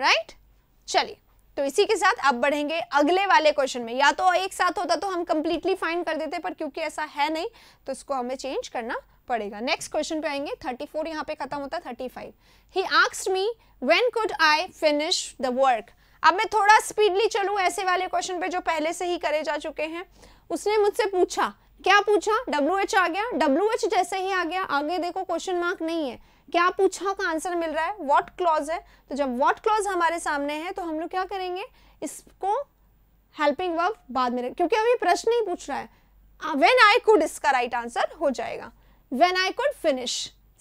राइट right? चलिए तो इसी के साथ अब बढ़ेंगे अगले वाले क्वेश्चन में या तो एक साथ होता तो हम कंप्लीटली फाइंड कर देते पर क्योंकि ऐसा है नहीं तो इसको हमें चेंज करना पड़ेगा नेक्स्ट क्वेश्चन पे आएंगे 34 फोर यहाँ पे खत्म होता है थर्टी फाइव ही आक्सड me when could I finish the work अब मैं थोड़ा स्पीडली चलू ऐसे वाले क्वेश्चन पे जो पहले से ही करे जा चुके हैं उसने मुझसे पूछा क्या पूछा डब्ल्यू एच आ गया डब्ल्यू एच जैसे ही आ गया आगे देखो क्वेश्चन मार्क नहीं है क्या पूछा का आंसर मिल रहा है वॉट क्लॉज है तो जब वॉट क्लॉज हमारे सामने है तो हम लोग क्या करेंगे इसको हेल्पिंग वर्ब बाद में क्योंकि अभी प्रश्न ही पूछ रहा है वेन आई कुड इसका राइट आंसर हो जाएगा वेन आई कुड फिनिश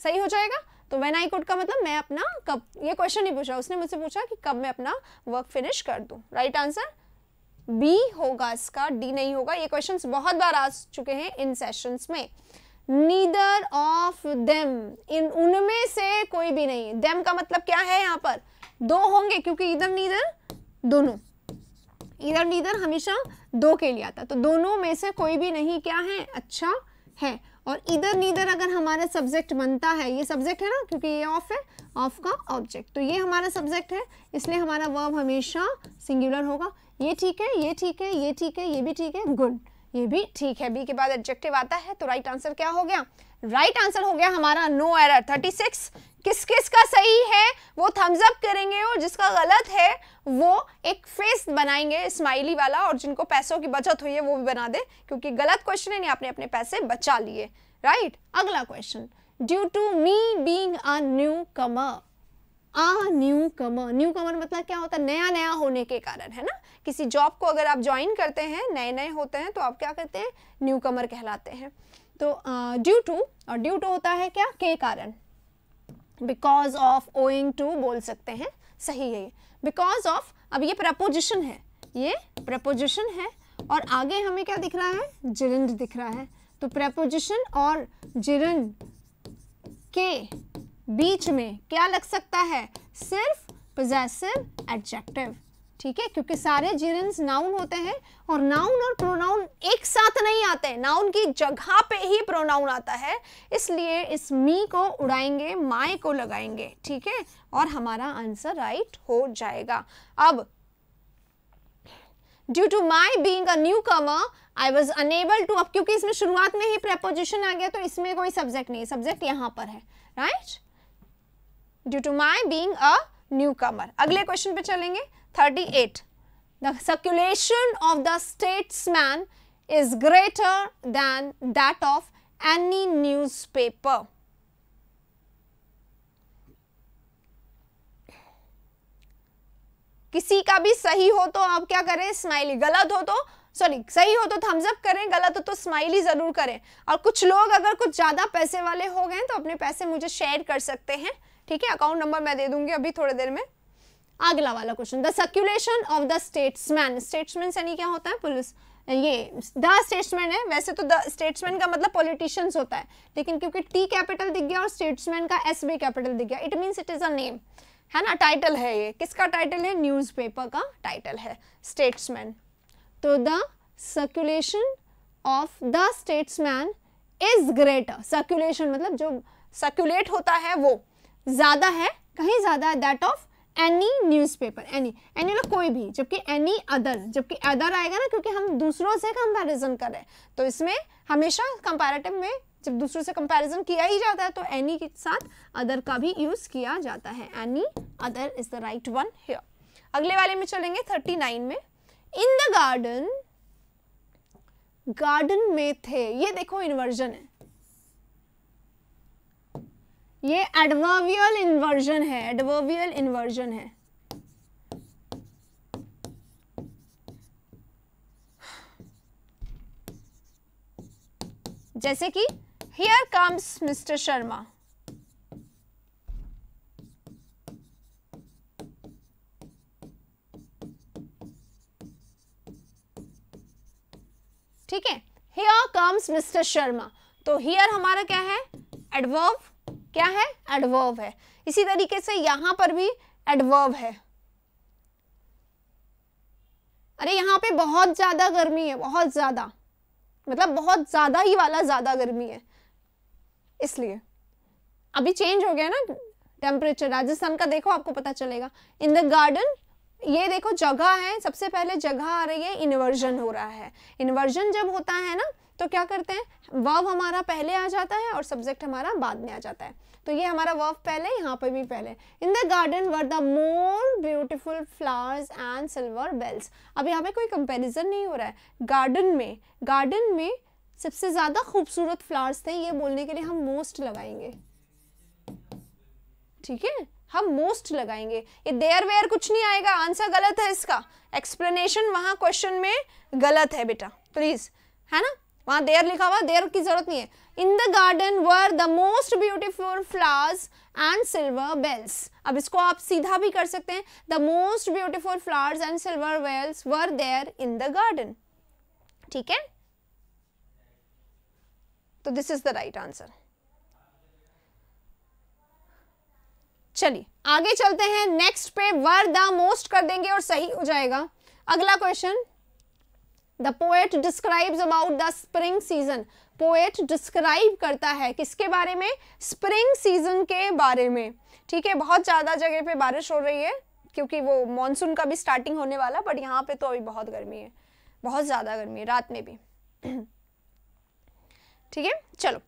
सही हो जाएगा तो वेन आई कुड का मतलब मैं अपना कब ये क्वेश्चन नहीं पूछा उसने मुझसे पूछा कि कब मैं अपना वर्क फिनिश कर दूँ राइट आंसर बी होगा इसका डी नहीं होगा ये क्वेश्चंस बहुत बार आ चुके हैं इन सेशंस में नीदर ऑफ देम इन उनमें से कोई भी नहीं देम का मतलब क्या है यहां पर दो होंगे क्योंकि इधर नीदर दोनों इधर नीदर हमेशा दो के लिए आता तो दोनों में से कोई भी नहीं क्या है अच्छा है और इधर नीधर अगर हमारा सब्जेक्ट बनता है ये सब्जेक्ट है ना क्योंकि ये ऑफ है ऑफ का ऑब्जेक्ट तो ये हमारा सब्जेक्ट है इसलिए हमारा वर्ब हमेशा सिंगुलर होगा ये ठीक है ये ठीक है ये ठीक है ये भी ठीक है गुड ये भी ठीक है बी के बाद एडजेक्टिव आता है तो राइट आंसर क्या हो गया राइट right आंसर हो गया हमारा नो एरर 36 किस किस का सही है वो थम्स अप करेंगे और जिसका गलत है वो एक फेस बनाएंगे स्माइली वाला और जिनको पैसों की बचत हुई है वो भी बना दे क्योंकि गलत क्वेश्चन है नहीं आपने अपने पैसे बचा लिए राइट अगला question due to me being a newcomer a newcomer newcomer मतलब क्या होता है नया नया होने के कारण है ना किसी जॉब को अगर आप ज्वाइन करते हैं नए नए होते हैं तो आप क्या करते हैं न्यू कमर कहलाते हैं तो ड्यू टू और ड्यू टू होता है क्या के कारण बिकॉज ऑफ ओइंग टू बोल सकते हैं सही है बिकॉज ऑफ अब ये प्रपोजिशन है ये प्रपोजिशन है और आगे हमें क्या दिख रहा है जिरंड दिख रहा है तो प्रपोजिशन और जिरंड के बीच में क्या लग सकता है सिर्फ पोजेसिव एडजेक्टिव ठीक है क्योंकि सारे जीरन्स नाउन होते हैं और नाउन और प्रोनाउन एक साथ नहीं आते नाउन की जगह पे ही प्रोनाउन आता है इसलिए इस मी को उड़ाएंगे माए को लगाएंगे ठीक है और हमारा आंसर राइट हो जाएगा अब due to my being newcomer I was unable to अब क्योंकि इसमें शुरुआत में ही प्रेपोजिशन आ गया तो इसमें कोई सब्जेक्ट नहीं सब्जेक्ट यहां पर है right due to my being a newcomer अगले क्वेश्चन पे चलेंगे 38. The circulation of the statesman is greater than that of any newspaper. किसी का भी सही हो तो आप क्या करें स्माइली गलत हो तो सॉरी सही हो तो थम्सअप करें गलत हो तो स्माइली ज़रूर करें और कुछ लोग अगर कुछ ज़्यादा पैसे वाले हो गए तो अपने पैसे मुझे शेयर कर सकते हैं ठीक है अकाउंट नंबर मैं दे दूंगी अभी थोड़ी देर में अगला वाला question the circulation of the Statesman Statesman यानी क्या होता है पुलिस ये द स्टेट्समैन है वैसे तो द स्टेट्समैन का मतलब पॉलिटिशियंस होता है लेकिन क्योंकि टी कैपिटल दिख गया और स्टेट्समैन का एस बी कैपिटल दिख गया it means it is a name है ना टाइटल है ये किसका टाइटल है न्यूज़पेपर का टाइटल है स्टेट्समैन तो the circulation of the Statesman is greater circulation मतलब जो सर्कुलेट होता है वो ज़्यादा है कहीं ज़्यादा है that of any newspaper any any मतलब कोई भी जबकि एनी अदर जबकि अदर आएगा ना क्योंकि हम दूसरों से कंपेरिजन कर रहे हैं तो इसमें हमेशा कंपेरेटिव में जब दूसरों से कंपेरिजन किया ही जाता है तो एनी के साथ अदर का भी यूज़ किया जाता है any other is the right one here अगले वाले में चलेंगे थर्टी नाइन में इन द गार्डन गार्डन में थे ये देखो इन्वर्जन है ये एडवर्वियल इन्वर्जन है एडवर्वियल इन्वर्जन है जैसे कि हियर कम्स मिस्टर शर्मा ठीक है हियर कम्स मिस्टर शर्मा तो हियर हमारा क्या है एडवर्व क्या है एडवर्व है इसी तरीके से यहां पर भी एडवर्व है अरे यहाँ पे बहुत ज़्यादा गर्मी है बहुत ज़्यादा मतलब बहुत ज़्यादा ही वाला ज़्यादा गर्मी है इसलिए अभी चेंज हो गया ना टेम्परेचर राजस्थान का देखो आपको पता चलेगा इन द गार्डन ये देखो जगह है सबसे पहले जगह आ रही है इन्वर्जन हो रहा है इन्वर्जन जब होता है ना तो क्या करते हैं वर्व हमारा पहले आ जाता है और सब्जेक्ट हमारा बाद में आ जाता है तो ये हमारा वर्व पहले यहाँ पर भी पहले in the garden were the more beautiful flowers and silver bells अब यहाँ पे कोई कंपेरिजन नहीं हो रहा है गार्डन में गार्डन में सबसे ज़्यादा खूबसूरत फ्लावर्स थे ये बोलने के लिए हम मोस्ट लगाएंगे ठीक है हम मोस्ट लगाएंगे ये देयर वेयर कुछ नहीं आएगा आंसर गलत है इसका एक्सप्लेनेशन वहां क्वेश्चन में गलत है बेटा प्लीज़ है ना वहां देर लिखा हुआ देर की जरूरत नहीं है in the garden were the most beautiful flowers and silver bells अब इसको आप सीधा भी कर सकते हैं the most beautiful flowers and silver bells were there in the garden ठीक है तो this is the right answer चलिए आगे चलते हैं नेक्स्ट पे वर द मोस्ट कर देंगे और सही हो जाएगा अगला question the poet describes about the spring season poet describe करता है किसके बारे में स्प्रिंग सीजन के बारे में ठीक है बहुत ज़्यादा जगह पे बारिश हो रही है क्योंकि वो मानसून का भी स्टार्टिंग होने वाला बट यहाँ पे तो अभी बहुत गर्मी है बहुत ज़्यादा गर्मी है रात में भी ठीक है चलो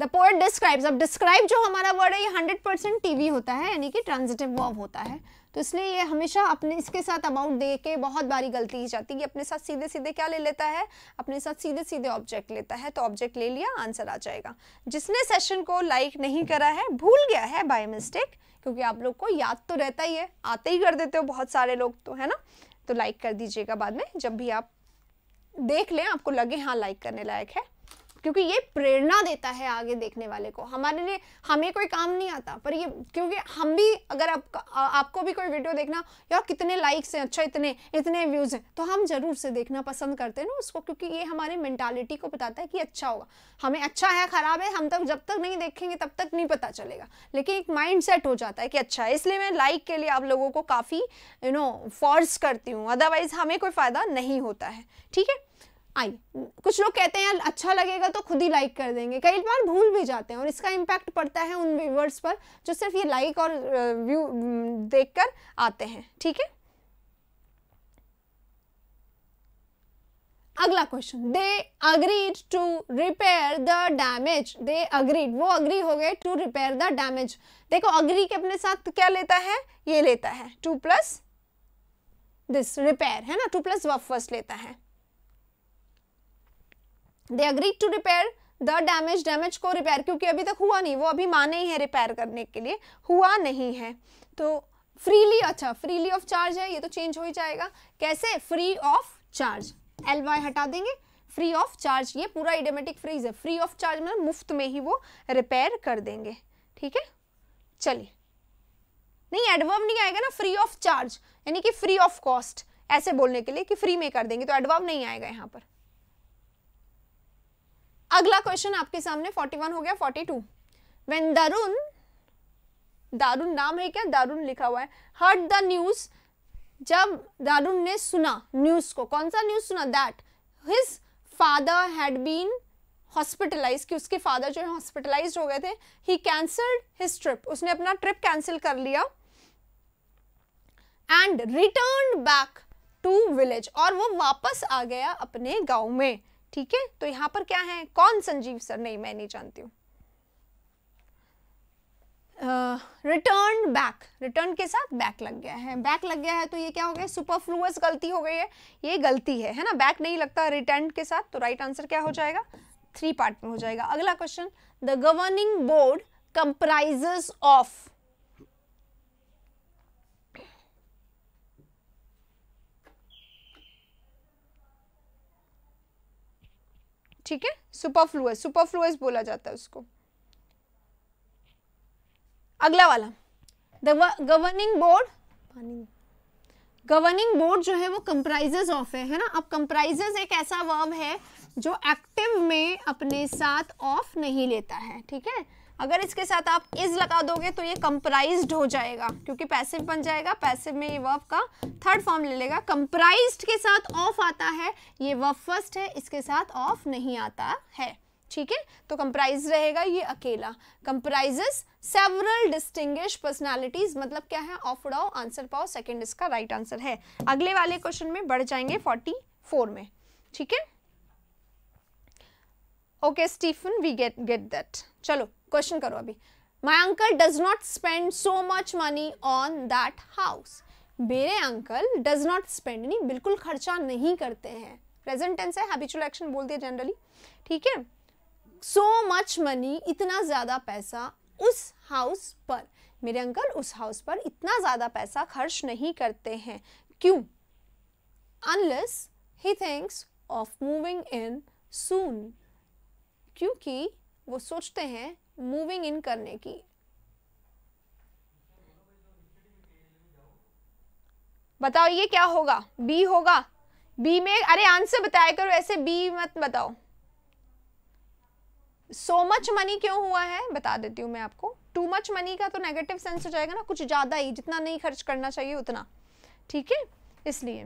द पोएट डिस्क्राइब्स अब डिस्क्राइब जो हमारा वर्ड है ये हंड्रेड परसेंट टीवी होता है यानी कि ट्रांजिटिव वर्ब होता है तो इसलिए ये हमेशा अपने इसके साथ अमाउंट दे के बहुत बारी गलती ही जाती है अपने साथ सीधे सीधे क्या ले लेता है अपने साथ सीधे सीधे ऑब्जेक्ट लेता है तो ऑब्जेक्ट ले लिया आंसर आ जाएगा जिसने सेशन को लाइक नहीं करा है भूल गया है बाय मिस्टेक क्योंकि आप लोग को याद तो रहता ही है आते ही कर देते हो बहुत सारे लोग तो है ना तो लाइक कर दीजिएगा बाद में जब भी आप देख लें आपको लगे हाँ लाइक करने लायक है क्योंकि ये प्रेरणा देता है आगे देखने वाले को हमारे लिए हमें कोई काम नहीं आता पर ये क्योंकि हम भी अगर आप, आपको भी कोई वीडियो देखना या कितने लाइक्स हैं अच्छा इतने इतने व्यूज़ हैं तो हम ज़रूर से देखना पसंद करते हैं ना उसको क्योंकि ये हमारे मैंटालिटी को बताता है कि अच्छा होगा हमें अच्छा है ख़राब है हम तक जब तक नहीं देखेंगे तब तक नहीं पता चलेगा लेकिन एक माइंड सेट हो जाता है कि अच्छा है इसलिए मैं लाइक के लिए आप लोगों को काफ़ी यू नो फोर्स करती हूँ अदरवाइज़ हमें कोई फ़ायदा नहीं होता है ठीक है आई कुछ लोग कहते हैं अच्छा लगेगा तो खुद ही लाइक कर देंगे कई बार भूल भी जाते हैं और इसका इम्पैक्ट पड़ता है उन व्यूवर्स पर जो सिर्फ ये लाइक और व्यू देख आते हैं ठीक है अगला question they agreed to repair the damage they agreed वो अग्री हो गए टू रिपेयर द डैमेज देखो अग्री के अपने साथ क्या लेता है ये लेता है टू प्लस दिस रिपेयर है ना टू प्लस वर्ब फर्स्ट लेता है they agree to repair the damage damage को रिपेयर क्योंकि अभी तक हुआ नहीं वो अभी माने ही है रिपेयर करने के लिए हुआ नहीं है तो फ्रीली अच्छा फ्रीली ऑफ चार्ज है ये तो चेंज हो ही जाएगा कैसे free of charge L Y हटा देंगे फ्री ऑफ चार्ज ये पूरा इडेमेटिक फ्रीज है फ्री ऑफ चार्ज मतलब मुफ्त में ही वो रिपेयर कर देंगे ठीक है चलिए नहीं एडवर्व नहीं आएगा ना फ्री ऑफ चार्ज यानी कि फ्री ऑफ कॉस्ट ऐसे बोलने के लिए कि फ्री में कर देंगे तो एडवर्व नहीं आएगा यहाँ पर अगला क्वेश्चन आपके सामने 41 हो गया 42 वेन दरुण दारुण नाम है क्या दारुण लिखा हुआ है हर्ट द न्यूज जब दारुण ने सुना न्यूज को कौन सा न्यूज सुना that his father had been hospitalize कि उसके फादर जो है हॉस्पिटलाइज हो गए थे ही कैंसल्ड हिज ट्रिप उसने अपना ट्रिप कैंसिल कर लिया and return back to village और वो वापस आ गया अपने गांव में ठीक है तो यहाँ पर क्या है कौन संजीव सर नहीं मैं नहीं जानती हूँ रिटर्न बैक रिटर्न के साथ बैक लग गया है बैक लग गया है तो ये क्या हो गया सुपरफ्लूअस गलती हो गई है ये गलती है है ना बैक नहीं लगता रिटर्न के साथ तो राइट आंसर क्या हो जाएगा थ्री पार्ट में हो जाएगा अगला question the governing board comprises of ठीक है सुपरफ्लूस सुपरफ्लूस बोला जाता है उसको अगला वाला the governing board governing board जो है वो कंप्राइजेज ऑफ है है ना अब कंप्राइजेज एक ऐसा वर्ब है जो एक्टिव में अपने साथ ऑफ नहीं लेता है ठीक है अगर इसके साथ आप इज लगा दोगे तो ये कंप्राइज हो जाएगा क्योंकि पैसिव बन जाएगा पैसिव में ये वर्ब का थर्ड फॉर्म ले लेगा कंप्राइज के साथ ऑफ आता है ये वर्ब फर्स्ट है इसके साथ ऑफ नहीं आता है ठीक है तो कंप्राइज रहेगा ये अकेला कंप्राइजेस सेवरल डिस्टिंग्विश पर्सनालिटीज मतलब क्या है ऑफ उड़ाओ आंसर पाओ सेकेंड इसका राइट right आंसर है अगले वाले क्वेश्चन में बढ़ जाएंगे फोर में ठीक है okay Stephen we get get that चलो क्वेश्चन करो अभी my uncle does not spend so much money on that house मेरे अंकल डज नॉट स्पेंड नहीं बिल्कुल खर्चा नहीं करते हैं प्रेजेंट टेंस है एक्शन बोलते हैं जनरली ठीक है सो मच मनी इतना ज़्यादा पैसा उस हाउस पर मेरे अंकल उस हाउस पर इतना ज़्यादा पैसा खर्च नहीं करते हैं क्यों unless he thinks of moving in soon क्योंकि वो सोचते हैं मूविंग इन करने की बताओ ये क्या होगा बी होगा बी में अरे आंसर बताया करो ऐसे बी मत बताओ सो मच मनी क्यों हुआ है बता देती हूँ मैं आपको टू मच मनी का तो नेगेटिव सेंस हो जाएगा ना कुछ ज़्यादा ही जितना नहीं खर्च करना चाहिए उतना ठीक है इसलिए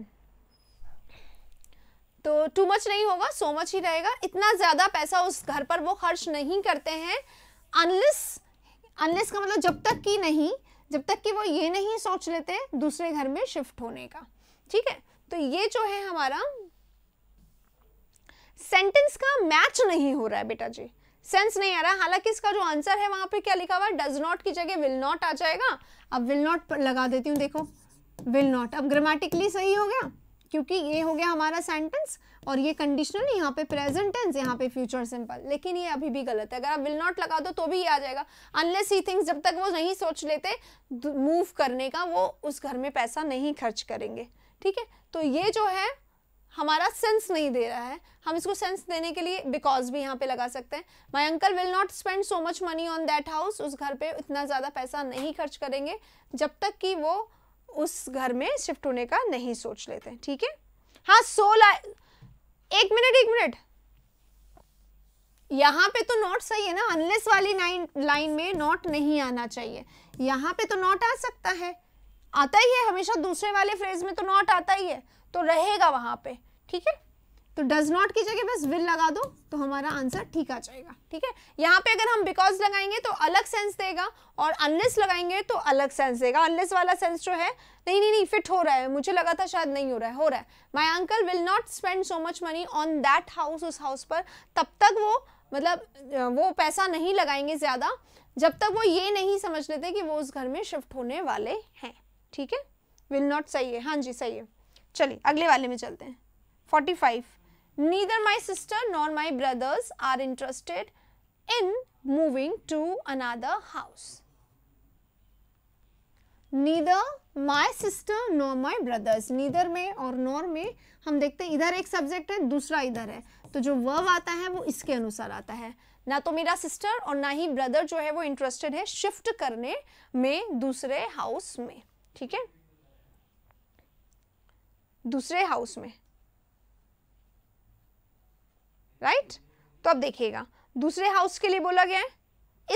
तो टू मच नहीं होगा सो मच ही रहेगा इतना ज़्यादा पैसा उस घर पर वो खर्च नहीं करते हैं अनलिस अनलिस का मतलब जब तक कि नहीं जब तक कि वो ये नहीं सोच लेते दूसरे घर में शिफ्ट होने का ठीक है तो ये जो है हमारा सेंटेंस का मैच नहीं हो रहा है बेटा जी सेंस नहीं आ रहा हालांकि इसका जो आंसर है वहां पे क्या लिखा हुआ है डज नॉट की जगह विल नॉट आ जाएगा अब विल नॉट लगा देती हूँ देखो विल नॉट अब ग्रामेटिकली सही हो गया क्योंकि ये हो गया हमारा सेंटेंस और ये कंडीशनल यहाँ पे प्रेजेंट टेंस यहाँ पे फ्यूचर सिंपल लेकिन ये अभी भी गलत है अगर आप विल नॉट लगा दो तो भी ये आ जाएगा अनलेस ही थिंग्स जब तक वो नहीं सोच लेते मूव करने का वो उस घर में पैसा नहीं खर्च करेंगे ठीक है तो ये जो है हमारा सेंस नहीं दे रहा है हम इसको सेंस देने के लिए बिकॉज भी यहाँ पे लगा सकते हैं my uncle will not spend so much money on that house उस घर पे इतना ज़्यादा पैसा नहीं खर्च करेंगे जब तक कि वो उस घर में शिफ्ट होने का नहीं सोच लेते ठीक है हाँ सोलह एक मिनट एक मिनट यहाँ पे तो नॉट सही है ना अनलेस वाली लाइन लाइन में नॉट नहीं आना चाहिए यहाँ पे तो नॉट आ सकता है आता ही है हमेशा दूसरे वाले फ्रेज में तो नॉट आता ही है तो रहेगा वहां पे ठीक है तो डज नॉट की जगह बस विल लगा दो तो हमारा आंसर ठीक आ जाएगा ठीक है यहाँ पे अगर हम बिकॉज लगाएंगे तो अलग सेंस देगा और अनलेस लगाएंगे तो अलग सेंस देगा अनलेस वाला सेंस जो है नहीं नहीं नहीं फिट हो रहा है मुझे लगा था शायद नहीं हो रहा है हो रहा है my uncle will not spend so much money on that house उस हाउस पर तब तक वो मतलब वो पैसा नहीं लगाएंगे ज़्यादा जब तक वो ये नहीं समझ लेते कि वो उस घर में शिफ्ट होने वाले हैं ठीक है विल नॉट सही है हाँ जी सही है चलिए अगले वाले में चलते हैं forty five neither my sister nor my brothers are interested in moving to another house. Neither my sister nor my brothers. Neither me or nor me hum dekhte hain idhar ek subject hai dusra idhar hai to jo verb aata hai wo iske anusar aata hai na to mera sister aur na hi brother jo hai wo interested hai shift karne mein dusre house mein theek hai dusre house mein right तो अब देखिएगा दूसरे house के लिए बोला गया है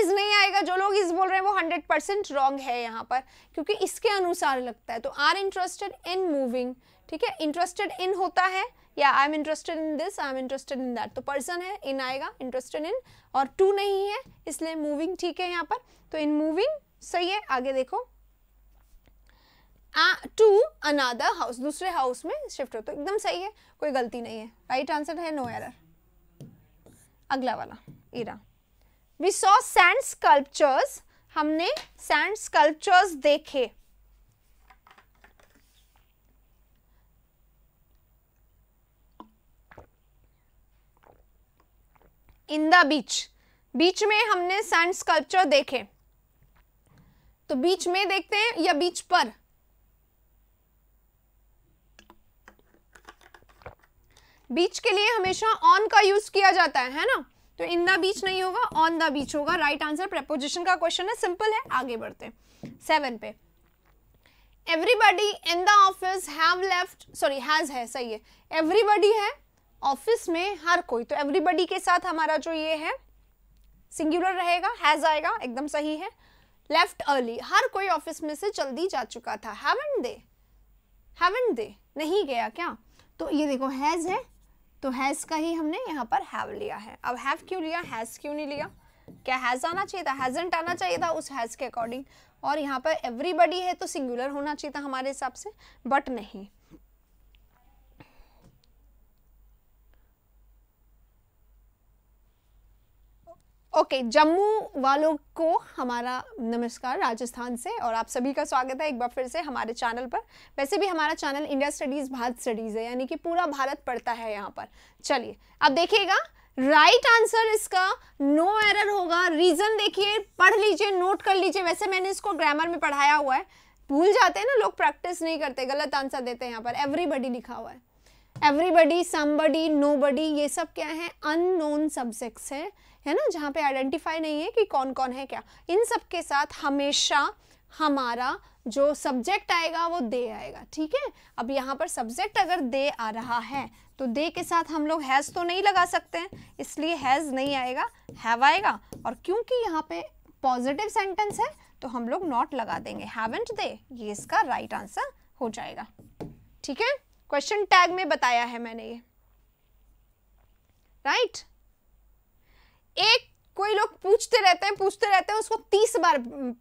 is नहीं आएगा जो लोग इज बोल रहे हैं वो हंड्रेड परसेंट रॉन्ग है यहाँ पर क्योंकि इसके अनुसार लगता है तो आर इंटरेस्टेड इन मूविंग ठीक है इंटरेस्टेड इन होता है या I am interested in this I am interested in that तो पर्सन है इन आएगा इंटरेस्टेड इन और टू नहीं है इसलिए मूविंग ठीक है यहाँ पर तो इन मूविंग सही है आगे देखो टू अनादर हाउस दूसरे हाउस में शिफ्ट हो तो एकदम सही है कोई गलती नहीं है राइट आंसर है नो एरर अगला वाला इरा वी सॉ सैंड स्कल्पचर्स हमने सैंड स्कल्पचर्स देखे इन द बीच बीच में हमने सैंड स्कल्पचर देखे तो बीच में देखते हैं या बीच पर बीच के लिए हमेशा ऑन का यूज किया जाता है है ना तो इन द बीच नहीं होगा ऑन द बीच होगा राइट आंसर प्रपोजिशन का क्वेश्चन है सिंपल है आगे बढ़ते सेवन पे everybody in the office have left sorry has है सही है एवरीबडी है ऑफिस में हर कोई तो एवरीबडी के साथ हमारा जो ये है सिंगुलर रहेगा हैज आएगा एकदम सही है लेफ्ट अर्ली हर कोई ऑफिस में से जल्दी जा चुका था हैवन दे हैवन दे नहीं गया क्या तो ये देखो हैज है तो हैज़ का ही हमने यहाँ पर हैव लिया है अब हैव क्यों लिया हैज़ क्यों नहीं लिया क्या हैज़ आना चाहिए था हैजेंट आना चाहिए था उस हैज़ के अकॉर्डिंग और यहाँ पर एवरीबडी है तो सिंगुलर होना चाहिए था हमारे हिसाब से बट नहीं ओके जम्मू वालों को हमारा नमस्कार राजस्थान से और आप सभी का स्वागत है एक बार फिर से हमारे चैनल पर वैसे भी हमारा channel India studies Bharat studies है यानी कि पूरा भारत पढ़ता है यहाँ पर चलिए अब देखिएगा राइट right आंसर इसका नो no एरर होगा रीज़न देखिए पढ़ लीजिए नोट कर लीजिए वैसे मैंने इसको ग्रामर में पढ़ाया हुआ है भूल जाते हैं ना लोग प्रैक्टिस नहीं करते गलत आंसर देते हैं यहाँ पर एवरीबडी लिखा हुआ है एवरीबडी समबडी नोबडी ये सब क्या है अननोन सब्जेक्ट्स है है ना जहाँ पे आइडेंटिफाई नहीं है कि कौन कौन है क्या इन सब के साथ हमेशा हमारा जो सब्जेक्ट आएगा वो दे आएगा ठीक है अब यहाँ पर सब्जेक्ट अगर दे आ रहा है तो दे के साथ हम लोग हैज़ तो नहीं लगा सकते हैं इसलिए हैज़ नहीं आएगा हैव आएगा और क्योंकि यहाँ पे पॉजिटिव सेंटेंस है तो हम लोग नॉट लगा देंगे हैवेंट दे ये इसका राइट right आंसर हो जाएगा ठीक है क्वेश्चन टैग में बताया है मैंने ये राइट right? एक कोई लोग पूछते रहते हैं पूछते रहते हैं उसको तीस बार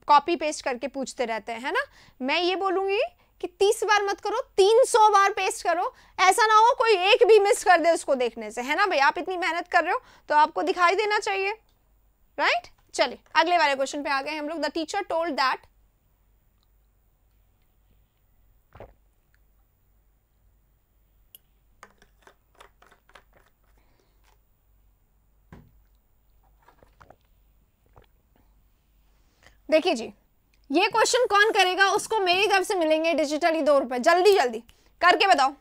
कॉपी पेस्ट करके पूछते रहते हैं है ना मैं ये बोलूंगी कि तीस बार मत करो तीन सौ बार पेस्ट करो ऐसा ना हो कोई एक भी मिस कर दे उसको देखने से है ना भाई आप इतनी मेहनत कर रहे हो तो आपको दिखाई देना चाहिए राइट right? चलिए अगले वाले क्वेश्चन पे आ गए हम लोग द टीचर टोल्ड दैट देखिए जी ये क्वेश्चन कौन करेगा उसको मेरी तरफ से मिलेंगे डिजिटली दो रुपए जल्दी जल्दी करके बताओ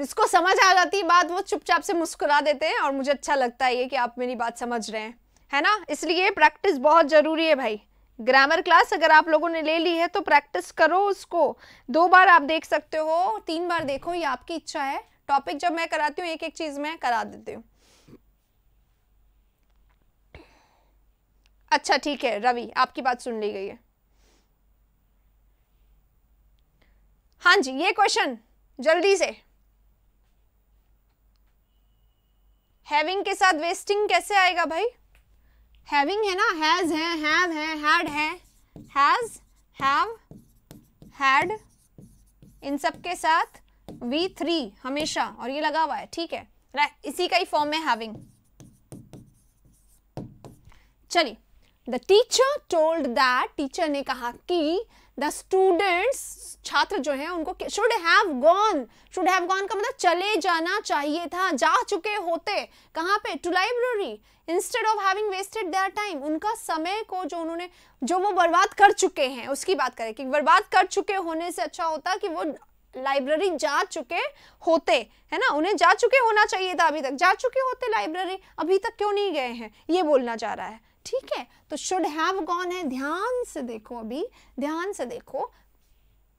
जिसको समझ आ जाती बात वो चुपचाप से मुस्कुरा देते हैं और मुझे अच्छा लगता है ये कि आप मेरी बात समझ रहे हैं है ना इसलिए प्रैक्टिस बहुत ज़रूरी है भाई ग्रामर क्लास अगर आप लोगों ने ले ली है तो प्रैक्टिस करो उसको दो बार आप देख सकते हो तीन बार देखो ये आपकी इच्छा है टॉपिक जब मैं कराती हूँ एक एक चीज़ मैं करा देती हूँ अच्छा ठीक है रवि आपकी बात सुन ली गई है हाँ जी ये क्वेश्चन जल्दी से हैविंग के साथ वेस्टिंग कैसे आएगा भाई हैविंग है ना हैज है हैव है हैड है हैज हैव हैड इन सब के साथ वी थ्री हमेशा और ये लगा हुआ है ठीक है इसी का ही फॉर्म है हैविंग चलिए the teacher told that teacher ने कहा कि द स्टूडेंट्स छात्र जो हैं उनको should have gone should have gone का मतलब चले जाना चाहिए था जा चुके होते कहाँ पे to library instead of having wasted their time उनका समय को जो उन्होंने जो वो बर्बाद कर चुके हैं उसकी बात करें कि बर्बाद कर चुके होने से अच्छा होता कि वो लाइब्रेरी जा चुके होते है ना उन्हें जा चुके होना चाहिए था अभी तक जा चुके होते लाइब्रेरी अभी तक क्यों नहीं गए हैं ये बोलना चाह रहा है ठीक है तो शुड हैव गॉन है ध्यान से देखो अभी ध्यान से देखो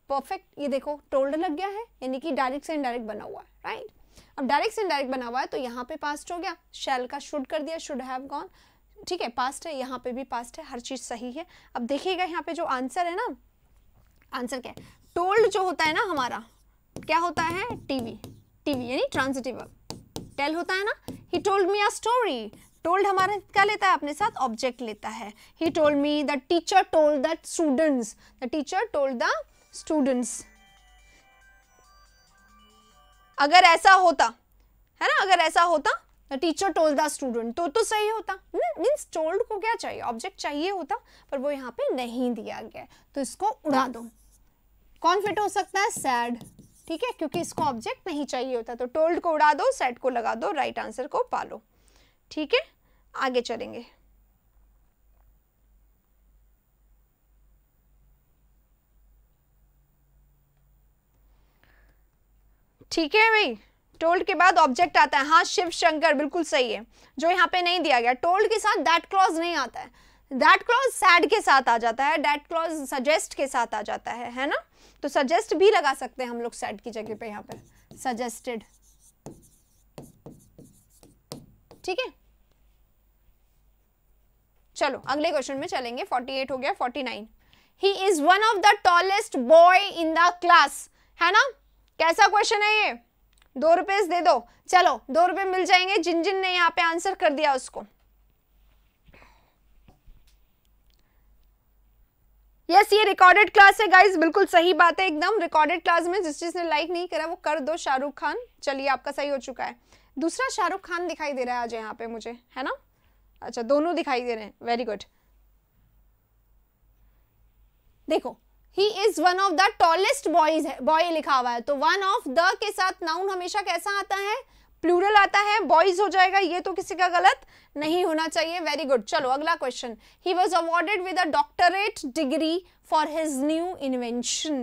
परफेक्ट ये देखो टोल्ड लग गया है यानी कि डायरेक्ट से इनडायरेक्ट बना हुआ है राइट अब डायरेक्ट से इनडायरेक्ट बना हुआ है तो यहाँ पे पास्ट हो गया शेल का शुड कर दिया शुड हैव गॉन ठीक है पास्ट है यहाँ पे भी पास्ट है हर चीज़ सही है अब देखिएगा यहाँ पे जो आंसर है ना आंसर क्या है टोल्ड जो होता है ना हमारा क्या होता है टीवी टीवी यानी ट्रांसिटिव टेल होता है ना he told me a story told हमारे क्या लेता है अपने साथ ऑब्जेक्ट लेता है he told me the teacher told the students the teacher told the students अगर ऐसा होता है ना अगर ऐसा होता the teacher told the student तो तो सही होता मीन्स hmm, टोल्ड को क्या चाहिए ऑब्जेक्ट चाहिए होता पर वो यहाँ पे नहीं दिया गया तो इसको उड़ा दो कौन फिट हो सकता है सैड ठीक है क्योंकि इसको ऑब्जेक्ट नहीं चाहिए होता तो टोल्ड को उड़ा दो सैड को लगा दो राइट आंसर को पालो ठीक है आगे चलेंगे ठीक है भाई टोल्ड के बाद ऑब्जेक्ट आता है हाँ शिव शंकर बिल्कुल सही है जो यहाँ पे नहीं दिया गया टोल्ड के साथ दैट क्लॉज नहीं आता है दैट क्लॉज सैड के साथ आ जाता है डैट क्लॉज सजेस्ट के साथ आ जाता है है ना तो सजेस्ट भी लगा सकते हैं हम लोग सैड की जगह पे यहाँ पे सजेस्टेड ठीक है चलो अगले क्वेश्चन में चलेंगे 48 हो गया 49 he is one of the tallest boy in the class है ना कैसा क्वेश्चन है ये दो रुपए दे दो चलो दो रुपए मिल जाएंगे जिन जिन ने यहाँ पे आंसर कर दिया उसको यस yes, ये रिकॉर्डेड क्लास है गाइस बिल्कुल सही बात है एकदम रिकॉर्डेड क्लास में जिस चीज ने लाइक नहीं करा वो कर दो शाहरुख खान चलिए आपका सही हो चुका है दूसरा शाहरुख खान दिखाई दे रहा है आज यहाँ पे मुझे है ना अच्छा दोनों दिखाई दे रहे हैं वेरी गुड देखो he is one of the tallest boys है बॉय लिखा हुआ है तो वन ऑफ द के साथ नाउन हमेशा कैसा आता है प्लूरल आता है बॉयज हो जाएगा ये तो किसी का गलत नहीं होना चाहिए वेरी गुड चलो अगला question he was awarded with a doctorate degree for his new invention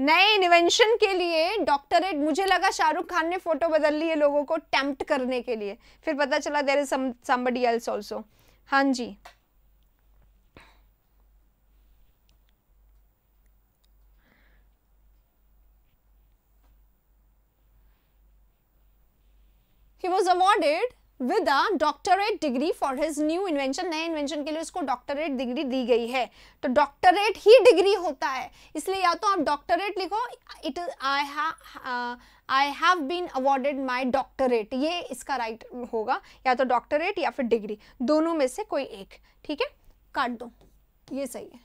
नए इन्वेंशन के लिए डॉक्टरेट मुझे लगा शाहरुख खान ने फोटो बदल ली है लोगों को टेम्प्ट करने के लिए फिर पता चला there is somebody else also हाँ जी he was awarded with a doctorate degree for his new invention नए इन्वेंशन के लिए उसको डॉक्टरेट डिग्री दी गई है तो डॉक्टरेट ही डिग्री होता है इसलिए या तो आप डॉक्टरेट लिखो it is I I have been awarded my doctorate ये इसका राइट right होगा या तो डॉक्टरेट या फिर डिग्री दोनों में से कोई एक ठीक है काट दो ये सही है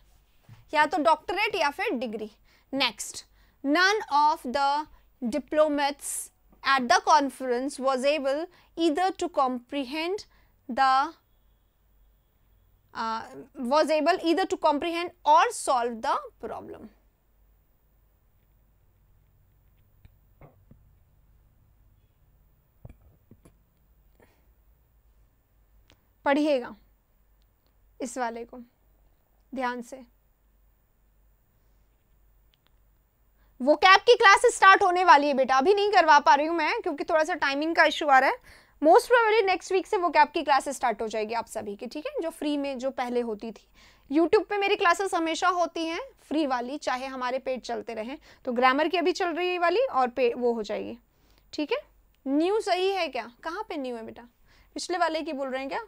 या तो डॉक्टरेट या फिर degree next none of the diplomats at the conference was able either to comprehend the uh, was able either to comprehend or solve the problem. पढ़िएगा इस वाले को ध्यान से वो कैब की क्लास स्टार्ट होने वाली है बेटा अभी नहीं करवा पा रही हूँ मैं क्योंकि थोड़ा सा टाइमिंग का इशू आ रहा है मोस्ट प्रोबेबली नेक्स्ट वीक से वो कैब की क्लास स्टार्ट हो जाएगी आप सभी की ठीक है जो फ्री में जो पहले होती थी यूट्यूब पे मेरी क्लासेस हमेशा होती हैं फ्री वाली चाहे हमारे पेड चलते रहें तो ग्रामर की अभी चल रही है वाली और पे वो हो जाएगी ठीक है न्यू सही है क्या कहाँ पे न्यू है बेटा पिछले वाले की बोल रहे हैं क्या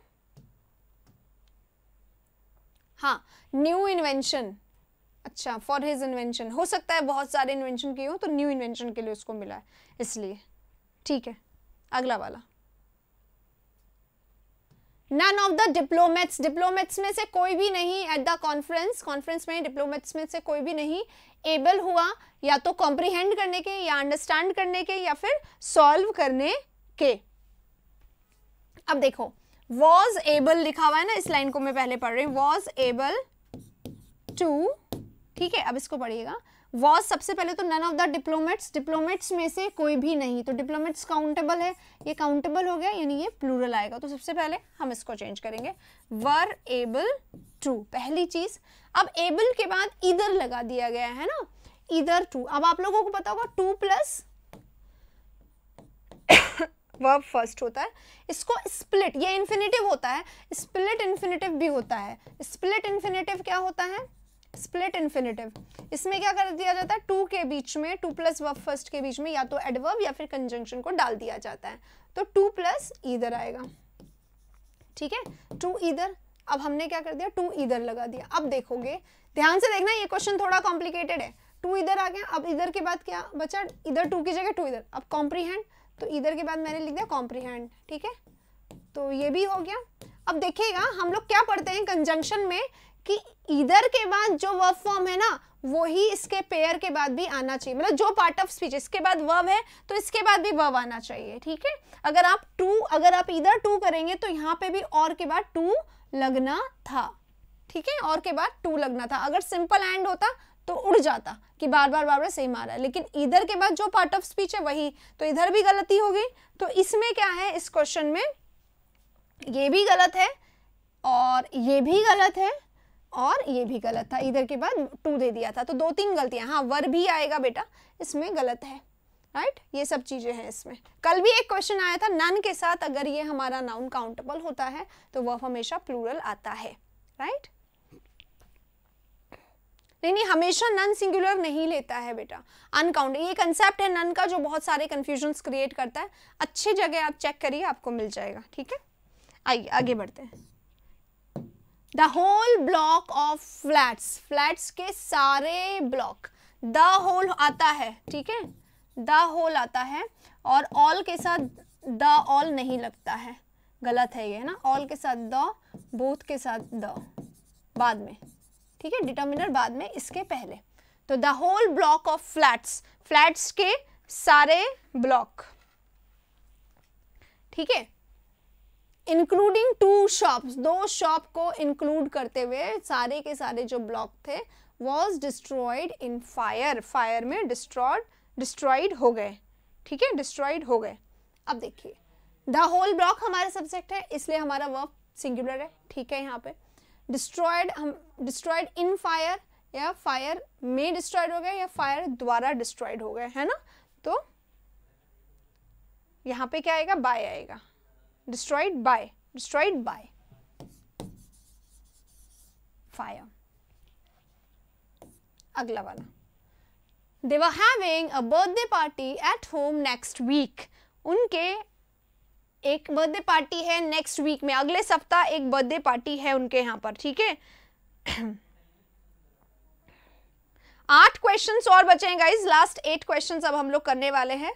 हाँ न्यू इन्वेंशन अच्छा फॉर हिज इन्वेंशन हो सकता है बहुत सारे इन्वेंशन किए हों तो न्यू इन्वेंशन के लिए उसको मिला है इसलिए ठीक है अगला वाला none of the diplomats diplomats में से कोई भी नहीं एट द कॉन्फ्रेंस कॉन्फ्रेंस में डिप्लोमेट्स में से कोई भी नहीं एबल हुआ या तो कॉम्प्रीहेंड करने के या अंडरस्टैंड करने के या फिर सॉल्व करने के अब देखो वॉज एबल लिखा हुआ है ना इस लाइन को मैं पहले पढ़ रही हूँ वॉज एबल टू ठीक है अब इसको पढ़िएगा वॉज सबसे पहले तो none of the diplomats diplomats में से कोई भी नहीं तो डिप्लोमेट्स काउंटेबल है ये काउंटेबल हो गया यानी ये प्लूरल आएगा तो सबसे पहले हम इसको चेंज करेंगे वर एबल टू पहली चीज अब एबल के बाद इधर लगा दिया गया है ना इधर टू अब आप लोगों को पता होगा टू प्लस वर्ब फर्स्ट होता है इसको स्प्लिट ये इन्फिनेटिव होता है स्प्लिट इन्फिनेटिव भी होता है स्प्लिट इन्फिनेटिव क्या होता है स्प्लिट इन्फिनेटिव इसमें क्या कर दिया जाता है टू के बीच में टू प्लस वर्ब फर्स्ट के बीच में या तो एडवर्ब या फिर कंजंक्शन को डाल दिया जाता है तो टू प्लस ईदर आएगा ठीक है टू ईदर अब हमने क्या कर दिया टू ईदर लगा दिया अब देखोगे ध्यान से देखना ये क्वेश्चन थोड़ा कॉम्प्लिकेटेड है टू इधर आ गया अब इधर के बाद क्या बचा इधर टू की जगह टू इधर अब कॉम्प्रीहेंड तो इधर के बाद मैंने लिख दिया कॉम्प्रीहेंड ठीक है तो ये भी हो गया अब देखिएगा हम लोग क्या पढ़ते हैं कंजंक्शन में कि इधर के बाद जो वर्ब फॉर्म है ना वही इसके पेयर के बाद भी आना चाहिए मतलब जो पार्ट ऑफ स्पीच इसके बाद वर्ब है तो इसके बाद भी वर्ब आना चाहिए ठीक है अगर आप टू अगर आप इधर टू करेंगे तो यहाँ पे भी और के बाद टू लगना था ठीक है और के बाद टू लगना था अगर सिंपल एंड होता तो उड़ जाता कि बार बार बार बार सेम आ रहा है लेकिन इधर के बाद जो पार्ट ऑफ स्पीच है वही तो इधर भी गलती हो गई तो इसमें क्या है इस क्वेश्चन में ये भी गलत है और ये भी गलत है और ये भी गलत था इधर के बाद टू दे दिया था तो दो तीन गलतियां हाँ वर भी आएगा बेटा इसमें गलत है राइट ये सब चीज़ें हैं इसमें कल भी एक क्वेश्चन आया था नन के साथ अगर ये हमारा नाउन काउंटेबल होता है तो वह हमेशा प्लूरल आता है राइट नहीं नहीं हमेशा नन सिंगुलर नहीं लेता है बेटा अनकाउंट ये कंसेप्ट है नन का जो बहुत सारे कंफ्यूजन क्रिएट करता है अच्छी जगह आप चेक करिए आपको मिल जाएगा ठीक है आइए आगे बढ़ते हैं the whole block of flats flats के सारे ब्लॉक द होल आता है ठीक है द होल आता है और ऑल के साथ द ऑल नहीं लगता है गलत है ये ना ऑल के साथ द बोथ के साथ द बाद में ठीक है डिटर्मिनर बाद में इसके पहले तो the whole block of flats flats के सारे ब्लॉक ठीक है इंक्लूडिंग टू शॉप्स दो शॉप को इंक्लूड करते हुए सारे के सारे जो ब्लॉक थे was destroyed in fire fire में डिस्ट्रॉड डिस्ट्रॉयड हो गए ठीक है डिस्ट्रॉयड हो गए अब देखिए द होल ब्लॉक हमारा सब्जेक्ट है इसलिए हमारा वर्क सिंगुलर है ठीक है यहाँ पे डिस्ट्रॉयड हम डिस्ट्रॉयड इन फायर या फायर में डिस्ट्रॉयड हो गए या फायर द्वारा डिस्ट्रॉयड हो गए है ना तो यहाँ पे क्या आएगा बाय आएगा destroyed by destroyed by fire agla wala they were having a birthday party at home next week unke एक बर्थडे पार्टी है नेक्स्ट वीक में अगले सप्ताह एक बर्थडे पार्टी है उनके यहाँ पर ठीक है आठ क्वेश्चंस और बचे हैं गाइस लास्ट एट क्वेश्चंस अब हम लोग करने वाले हैं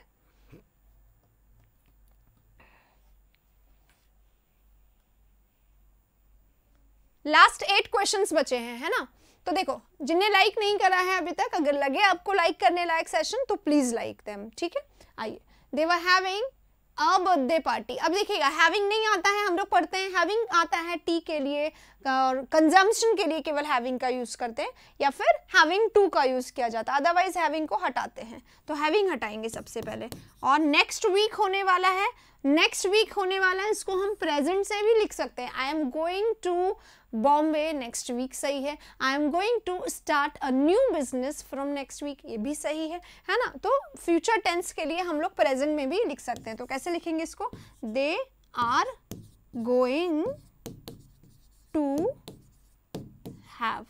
लास्ट एट क्वेश्चन बचे हैं है ना तो देखो जिन्हें लाइक नहीं करा है अभी तक अगर लगे आपको लाइक करने लायक सेशन तो प्लीज़ लाइक देम ठीक है आइए they were having a birthday party अब देखिएगा हैविंग नहीं आता है हम लोग पढ़ते हैं हैविंग आता है टी के लिए और कंजम्पशन के लिए केवल हैविंग का यूज़ करते हैं या फिर हैविंग टू का यूज़ किया जाता है अदरवाइज हैविंग को हटाते हैं तो हैविंग हटाएंगे सबसे पहले और नेक्स्ट वीक होने वाला है नेक्स्ट वीक होने वाला है इसको हम प्रेजेंट से भी लिख सकते हैं I am going to Bombay next week सही है I am going to start a new business from next week ये भी सही है है ना तो फ्यूचर टेंस के लिए हम लोग प्रेजेंट में भी लिख सकते हैं तो कैसे लिखेंगे इसको they are going to have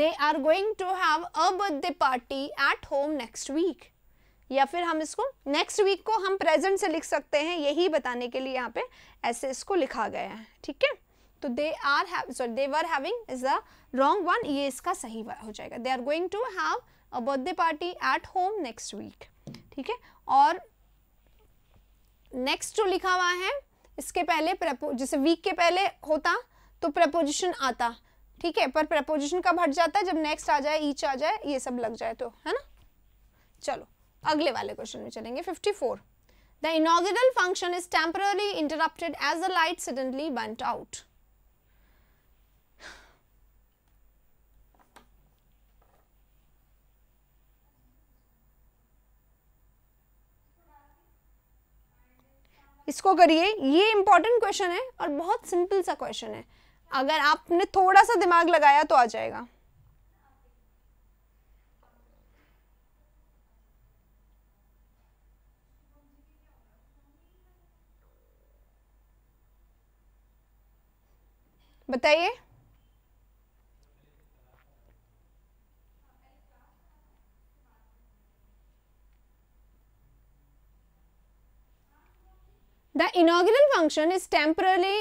they are going to have a birthday party at home next week या फिर हम इसको नेक्स्ट वीक को हम प्रेजेंट से लिख सकते हैं यही बताने के लिए यहाँ पे ऐसे इसको लिखा गया है ठीक है तो they are have sorry they were having is a wrong one ये इसका सही हो जाएगा they are going to have a birthday party at home next week ठीक है और नेक्स्ट जो लिखा हुआ है इसके पहले जैसे वीक के पहले होता तो प्रपोजिशन आता ठीक है पर प्रपोजिशन कब हट जाता है जब नेक्स्ट आ जाए ईच आ जाए ये सब लग जाए तो है ना चलो अगले वाले क्वेश्चन में चलेंगे 54 the inaugural function is temporarily interrupted as the light suddenly went out इसको करिए ये इंपॉर्टेंट क्वेश्चन है और बहुत सिंपल सा क्वेश्चन है अगर आपने थोड़ा सा दिमाग लगाया तो आ जाएगा बताइए the inaugural function is temporarily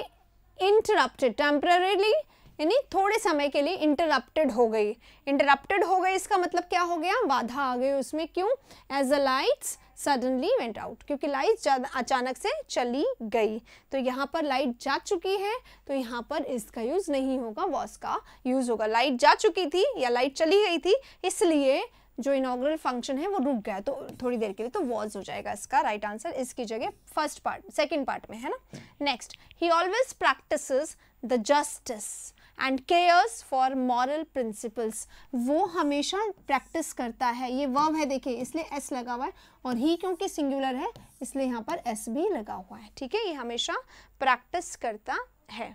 interrupted temporarily यानी थोड़े समय के लिए इंटरप्टेड हो गई इंटरप्टेड हो गई इसका मतलब क्या हो गया बाधा आ गई उसमें क्यों as a lights suddenly went out क्योंकि लाइट अचानक से चली गई तो यहाँ पर लाइट जा चुकी है तो यहाँ पर इसका यूज़ नहीं होगा वॉस का यूज़ होगा लाइट जा चुकी थी या लाइट चली गई थी इसलिए जो इनग्रल फंक्शन है वो रुक गया तो थोड़ी देर के लिए तो वॉज हो जाएगा इसका राइट right आंसर इसकी जगह फर्स्ट पार्ट सेकेंड पार्ट में है ना next he always practice the justice and cares for moral principles वो हमेशा प्रैक्टिस करता है ये वर्ब है देखिए इसलिए एस लगा हुआ है और ही क्योंकि सिंगुलर है इसलिए यहाँ पर एस भी लगा हुआ है ठीक है ये हमेशा प्रैक्टिस करता है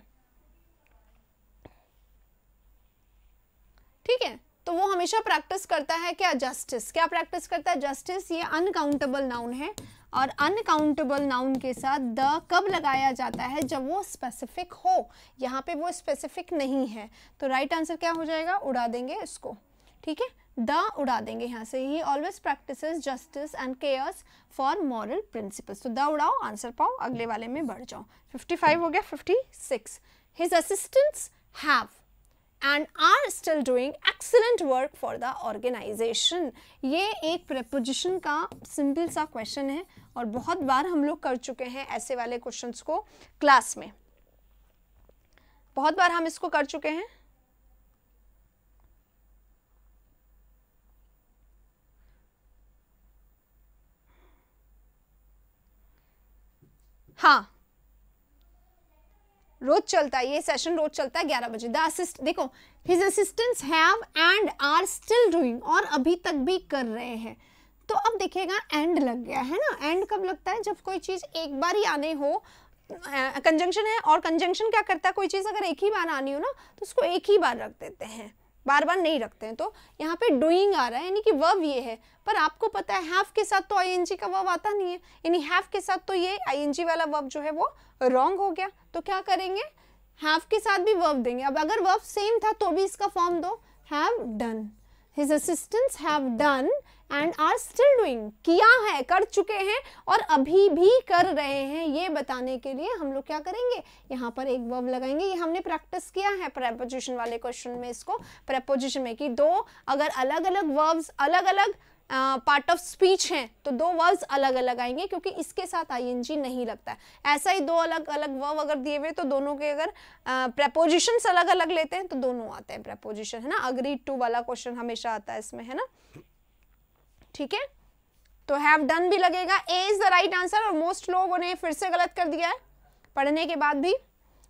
ठीक है तो वो हमेशा प्रैक्टिस करता है क्या जस्टिस क्या प्रैक्टिस करता है जस्टिस ये अनकाउंटेबल नाउन है और अनकाउंटेबल नाउन के साथ द कब लगाया जाता है जब वो स्पेसिफिक हो यहाँ पे वो स्पेसिफिक नहीं है तो राइट right आंसर क्या हो जाएगा उड़ा देंगे इसको ठीक है द उड़ा देंगे यहाँ से he always practice justice and cares for moral principles तो द उड़ाओ आंसर पाओ अगले वाले में बढ़ जाओ फिफ्टी हो गया fifty six his assistants have and are still doing excellent work for the organization. ये एक preposition का simple सा question है और बहुत बार हम लोग कर चुके हैं ऐसे वाले questions को class में बहुत बार हम इसको कर चुके हैं हाँ रोज चलता है ये सेशन रोज चलता है ग्यारह बजे द असिस्ट देखो his assistants have and are still doing और अभी तक भी कर रहे हैं तो अब देखिएगा एंड लग गया है ना एंड कब लगता है जब कोई चीज़ एक बार ही आने हो कंजंक्शन है और कंजंक्शन क्या करता है कोई चीज़ अगर एक ही बार आनी हो ना तो उसको एक ही बार रख देते हैं बार बार नहीं रखते हैं तो यहाँ पे डूइंग आ रहा है यानी कि वर्ब ये है पर आपको पता है हैव के साथ तो आई का वर्ब आता नहीं है यानी हैव के साथ तो ये आई वाला वर्ब जो है वो रॉन्ग हो गया तो क्या करेंगे हैव के साथ भी वर्ब देंगे अब अगर वर्ब सेम था तो भी इसका फॉर्म दो have done his assistants have done and are still doing किया है कर चुके हैं और अभी भी कर रहे हैं ये बताने के लिए हम लोग क्या करेंगे यहाँ पर एक वर्ब लगाएंगे ये हमने प्रैक्टिस किया है प्रेपोजिशन वाले क्वेश्चन में इसको प्रेपोजिशन में कि दो अगर अलग अलग वर्ब्स अलग अलग पार्ट ऑफ स्पीच हैं तो दो वर्ब्स अलग अलग आएंगे क्योंकि इसके साथ आईएनजी नहीं लगता है ऐसा ही दो अलग अलग वर्ब अगर दिए हुए तो दोनों के अगर uh, अलग अलग लेते हैं तो दोनों आते हैं प्रपोजिशन है ना अग्री टू वाला क्वेश्चन हमेशा आता है इसमें है ना ठीक है तो हैव डन भी लगेगा A is the right answer और मोस्ट लोगों ने फिर से गलत कर दिया है पढ़ने के बाद भी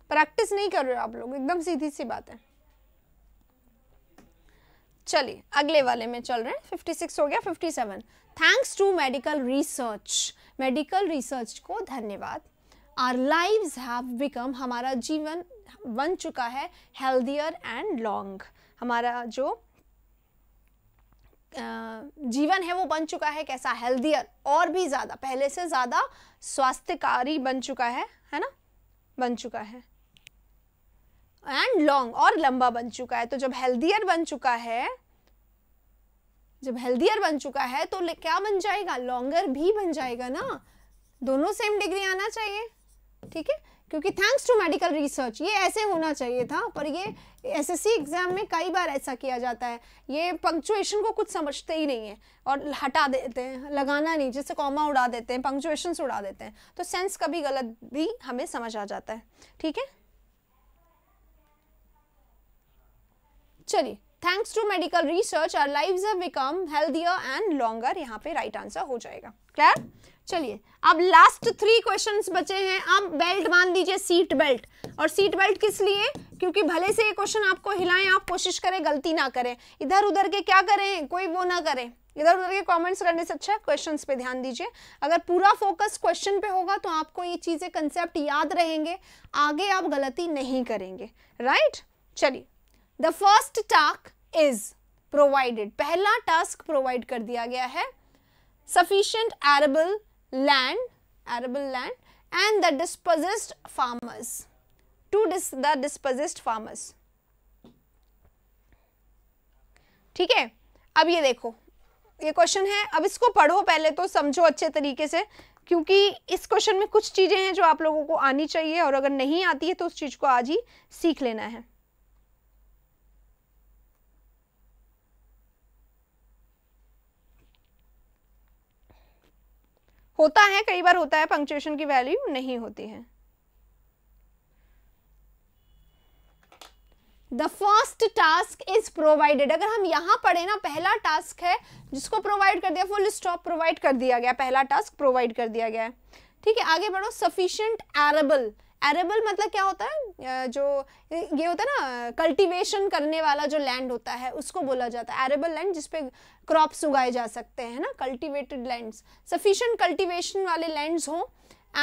प्रैक्टिस नहीं कर रहे हो आप लोग एकदम सीधी सी बात है चलिए अगले वाले में चल रहे हैं 56 हो गया 57 thanks to medical research medical research को धन्यवाद आर लाइव्स हैव बिकम हमारा जीवन बन चुका है हेल्दियर एंड लॉन्ग हमारा जो जीवन है वो बन चुका है कैसा हेल्दियर और भी ज़्यादा पहले से ज़्यादा स्वास्थ्यकारी बन चुका है है ना बन चुका है एंड लॉन्ग और लंबा बन चुका है तो जब हेल्दियर बन चुका है जब हेल्दियर बन चुका है तो क्या बन जाएगा लॉन्गर भी बन जाएगा ना दोनों सेम डिग्री आना चाहिए ठीक है क्योंकि थैंक्स टू मेडिकल रिसर्च ये ऐसे होना चाहिए था पर ये एसएससी एग्ज़ाम में कई बार ऐसा किया जाता है ये पंक्चुएशन को कुछ समझते ही नहीं है और हटा देते हैं लगाना नहीं जैसे कॉमा उड़ा देते हैं पंक्चुएशन उड़ा देते हैं तो सेंस कभी गलत भी हमें समझ आ जाता है ठीक है चलिए thanks to medical research our live become healthier and longer यहाँ पे राइट right आंसर हो जाएगा क्लियर चलिए अब लास्ट थ्री क्वेश्चन बचे हैं आप बेल्ट मान दीजिए सीट बेल्ट और सीट बेल्ट किस लिए क्योंकि भले से ये क्वेश्चन आपको हिलाएं आप कोशिश करें गलती ना करें इधर उधर के क्या करें कोई वो ना करें इधर उधर के कमेंट्स करने से अच्छा क्वेश्चंस पे ध्यान दीजिए अगर पूरा फोकस क्वेश्चन पे होगा तो आपको ये चीज़ें कंसेप्ट याद रहेंगे आगे आप गलती नहीं करेंगे राइट चलिए the first task is provided पहला टास्क प्रोवाइड कर दिया गया है sufficient arable land arable land and the dispossessed farmers to dis the dispossessed farmers ठीक है अब ये देखो ये क्वेश्चन है अब इसको पढ़ो पहले तो समझो अच्छे तरीके से क्योंकि इस क्वेश्चन में कुछ चीज़ें हैं जो आप लोगों को आनी चाहिए और अगर नहीं आती है तो उस चीज़ को आज ही सीख लेना है होता है कई बार होता है पंक्चुएशन की वैल्यू नहीं होती है the first task is provided अगर हम यहां पढ़े ना पहला टास्क है जिसको प्रोवाइड कर दिया फुल स्टॉप प्रोवाइड कर दिया गया पहला टास्क प्रोवाइड कर दिया गया है ठीक है आगे बढ़ो सफिशियंट एरेबल एरेबल मतलब क्या होता है जो ये होता है ना कल्टीवेशन करने वाला जो लैंड होता है उसको बोला जाता है एरेबल लैंड जिसपे क्रॉप्स उगाए जा सकते हैं ना कल्टिवेटेड लैंड्स सफिशेंट कल्टिवेशन वाले लैंड्स हों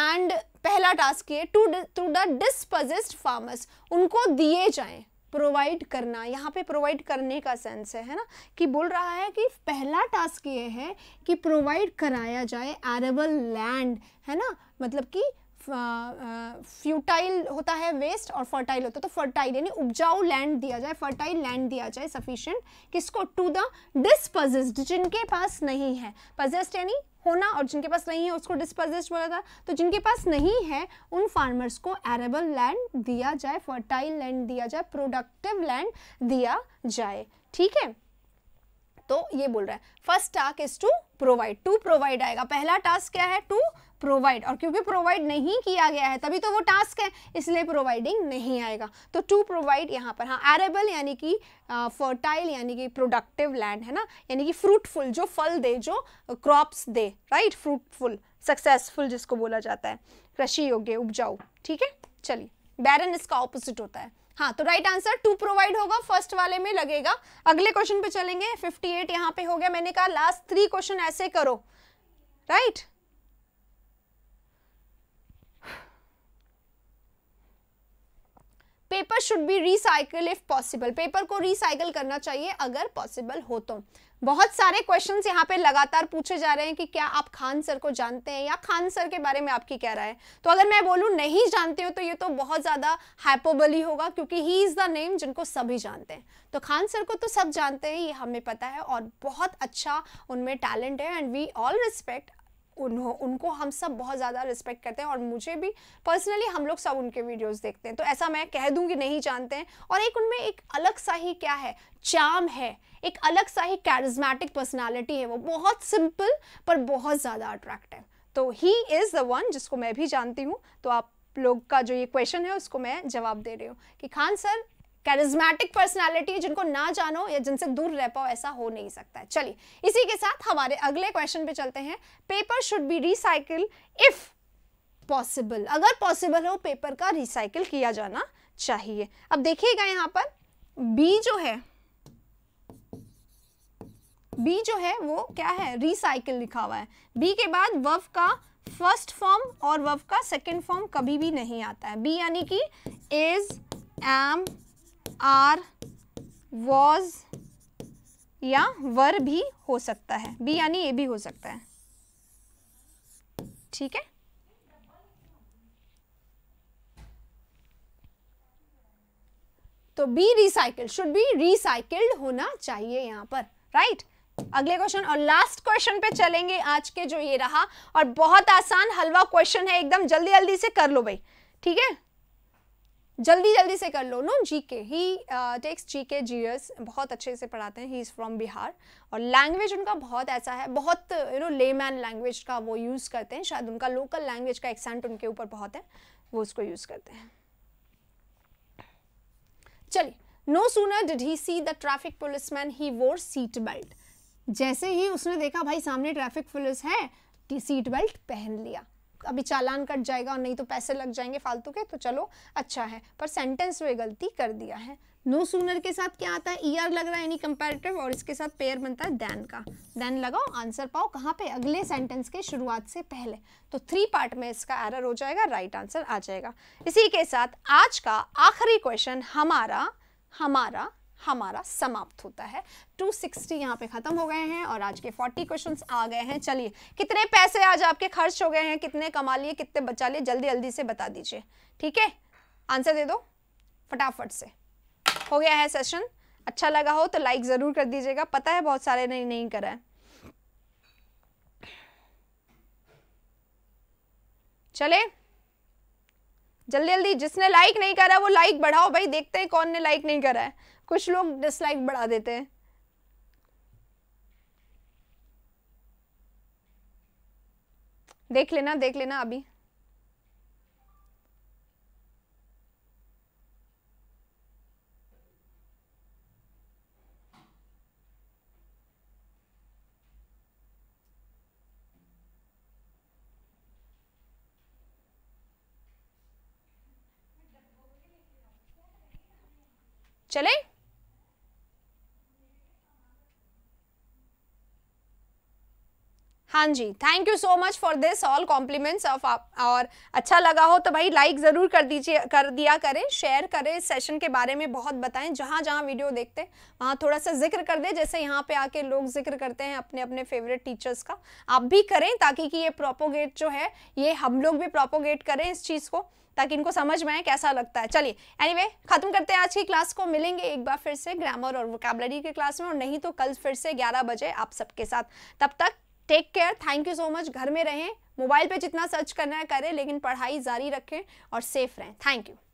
एंड पहला टास्क ये to to the dispossessed farmers उनको दिए जाए प्रोवाइड करना यहाँ पे प्रोवाइड करने का सेंस है है ना कि बोल रहा है कि पहला टास्क ये है कि प्रोवाइड कराया जाए एरेबल लैंड है ना मतलब कि फ्यूटाइल होता है वेस्ट और फर्टाइल होता है तो फर्टाइल यानी उपजाऊ लैंड दिया जाए फर्टाइल लैंड दिया जाए सफिशियंट किसको टू द डिसपजेस्ड जिनके पास नहीं है पजेस्ड यानी होना और जिनके पास नहीं है उसको डिस्पजेस्ड बोला था तो जिनके पास नहीं है उन फार्मर्स को एरेबल लैंड दिया जाए फर्टाइल लैंड दिया जाए प्रोडक्टिव लैंड दिया जाए ठीक है तो ये बोल रहा है first task is to provide to provide आएगा पहला टास्क क्या है टू प्रोवाइड और क्योंकि प्रोवाइड नहीं किया गया है तभी तो वो टास्क है इसलिए प्रोवाइडिंग नहीं आएगा तो टू प्रोवाइड यहाँ पर हाँ एरेबल यानी कि फर्टाइल यानी कि प्रोडक्टिव लैंड है ना यानी कि फ्रूटफुल जो फल दे जो क्रॉप्स दे राइट फ्रूटफुल सक्सेसफुल जिसको बोला जाता है कृषि योग्य उपजाऊ ठीक है चलिए बैरन इसका ऑपोजिट होता है हाँ तो राइट आंसर टू प्रोवाइड होगा फर्स्ट वाले में लगेगा अगले क्वेश्चन पे चलेंगे 58 एट यहाँ पे हो गया मैंने कहा लास्ट थ्री क्वेश्चन ऐसे करो right right? Paper should be recycle if possible paper को रिसाइकल करना चाहिए अगर पॉसिबल हो तो बहुत सारे क्वेश्चन यहाँ पे लगातार पूछे जा रहे हैं कि क्या आप खान सर को जानते हैं या खान सर के बारे में आपकी क्या राय है तो अगर मैं बोलूँ नहीं जानते हो तो ये तो बहुत ज़्यादा हैपोबली होगा क्योंकि ही इज़ द नेम जिनको सभी जानते हैं तो खान सर को तो सब जानते हैं ये हमें पता है और बहुत अच्छा उनमें टैलेंट है एंड वी ऑल रिस्पेक्ट उन्हों उनको हम सब बहुत ज़्यादा रिस्पेक्ट करते हैं और मुझे भी पर्सनली हम लोग सब उनके वीडियोस देखते हैं तो ऐसा मैं कह दूँ कि नहीं जानते हैं और एक उनमें एक अलग सा ही क्या है चाम है एक अलग सा ही कैरिज्मेटिक पर्सनैलिटी है वो बहुत सिंपल पर बहुत ज़्यादा अट्रैक्टिव तो ही इज़ द वन जिसको मैं भी जानती हूँ तो आप लोग का जो ये क्वेश्चन है उसको मैं जवाब दे रही हूँ कि खान सर कैरिज्मेटिक पर्सनालिटी जिनको ना जानो या जिनसे दूर रह पाओ ऐसा हो नहीं सकता है चलिए इसी के साथ हमारे अगले क्वेश्चन पे चलते हैं paper should be recycle if possible अगर पॉसिबल हो पेपर का रिसाइकिल किया जाना चाहिए अब देखिएगा यहाँ पर बी जो है बी जो है वो क्या है रिसाइकिल लिखा हुआ है बी के बाद वफ का फर्स्ट फॉर्म और वफ का सेकंड फॉर्म कभी भी नहीं आता है बी यानी कि इज एम आर वॉज या वर भी हो सकता है बी यानी ए भी हो सकता है ठीक है तो be recycle should be recycled होना चाहिए यहां पर राइट right? अगले क्वेश्चन और लास्ट क्वेश्चन पे चलेंगे आज के जो ये रहा और बहुत आसान हलवा क्वेश्चन है एकदम जल्दी जल्दी से कर लो भाई ठीक है जल्दी जल्दी से कर लो नो जी के ही टेक्स जी के जी एस बहुत अच्छे से पढ़ाते हैं ही इज़ फ्रॉम बिहार और लैंग्वेज उनका बहुत ऐसा है बहुत you know layman language का वो यूज़ करते हैं शायद उनका लोकल लैंग्वेज का एक्सेंट उनके ऊपर बहुत है वो उसको यूज़ करते हैं चलिए no sooner did he see the traffic police man he wore seat belt जैसे ही उसने देखा भाई सामने ट्रैफिक पुलिस है सीट बेल्ट पहन लिया अभी चालान कट जाएगा और नहीं तो पैसे लग जाएंगे फालतू के तो चलो अच्छा है पर सेंटेंस में गलती कर दिया है नो no सूनर के साथ क्या आता है ई e ER लग रहा है एनी कंपेरेटिव और इसके साथ पेयर बनता है दैन का दैन लगाओ आंसर पाओ कहाँ पे अगले सेंटेंस के शुरुआत से पहले तो थ्री पार्ट में इसका एरर हो जाएगा राइट आंसर आ जाएगा इसी के साथ आज का आखिरी क्वेश्चन हमारा हमारा हमारा समाप्त होता है 260 सिक्सटी यहाँ पे ख़त्म हो गए हैं और आज के 40 क्वेश्चंस आ गए हैं चलिए कितने पैसे आज आपके खर्च हो गए हैं कितने कमा लिए कितने बचा लिए जल्दी जल्दी से बता दीजिए ठीक है आंसर दे दो फटाफट से हो गया है सेशन अच्छा लगा हो तो लाइक ज़रूर कर दीजिएगा पता है बहुत सारे ने नहीं करा है चले जल्दी जल्दी जिसने लाइक नहीं करा वो लाइक बढ़ाओ भाई देखते हैं कौन ने लाइक नहीं करा है कुछ लोग डिसलाइक बढ़ा देते हैं देख लेना देख लेना अभी चले हाँ जी thank you so much for this all compliments of आप और अच्छा लगा हो तो भाई लाइक ज़रूर कर दीजिए कर दिया करें शेयर करें इस सेशन के बारे में बहुत बताएं जहाँ जहाँ वीडियो देखते वहाँ थोड़ा सा जिक्र कर दें जैसे यहाँ पे आके लोग जिक्र करते हैं अपने अपने फेवरेट टीचर्स का आप भी करें ताकि कि ये प्रोपोगेट जो है ये हम लोग भी प्रोपोगेट करें इस चीज़ को ताकि इनको समझ में आए कैसा लगता है चलिए एनीवे anyway, ख़त्म करते हैं आज की क्लास को मिलेंगे एक बार फिर से ग्रामर और वोकेबलरी की क्लास में और नहीं तो कल फिर से ग्यारह बजे आप सबके साथ तब तक take care thank you so much घर में रहें मोबाइल पे जितना सर्च करना है करें लेकिन पढ़ाई जारी रखें और सेफ रहें थैंक यू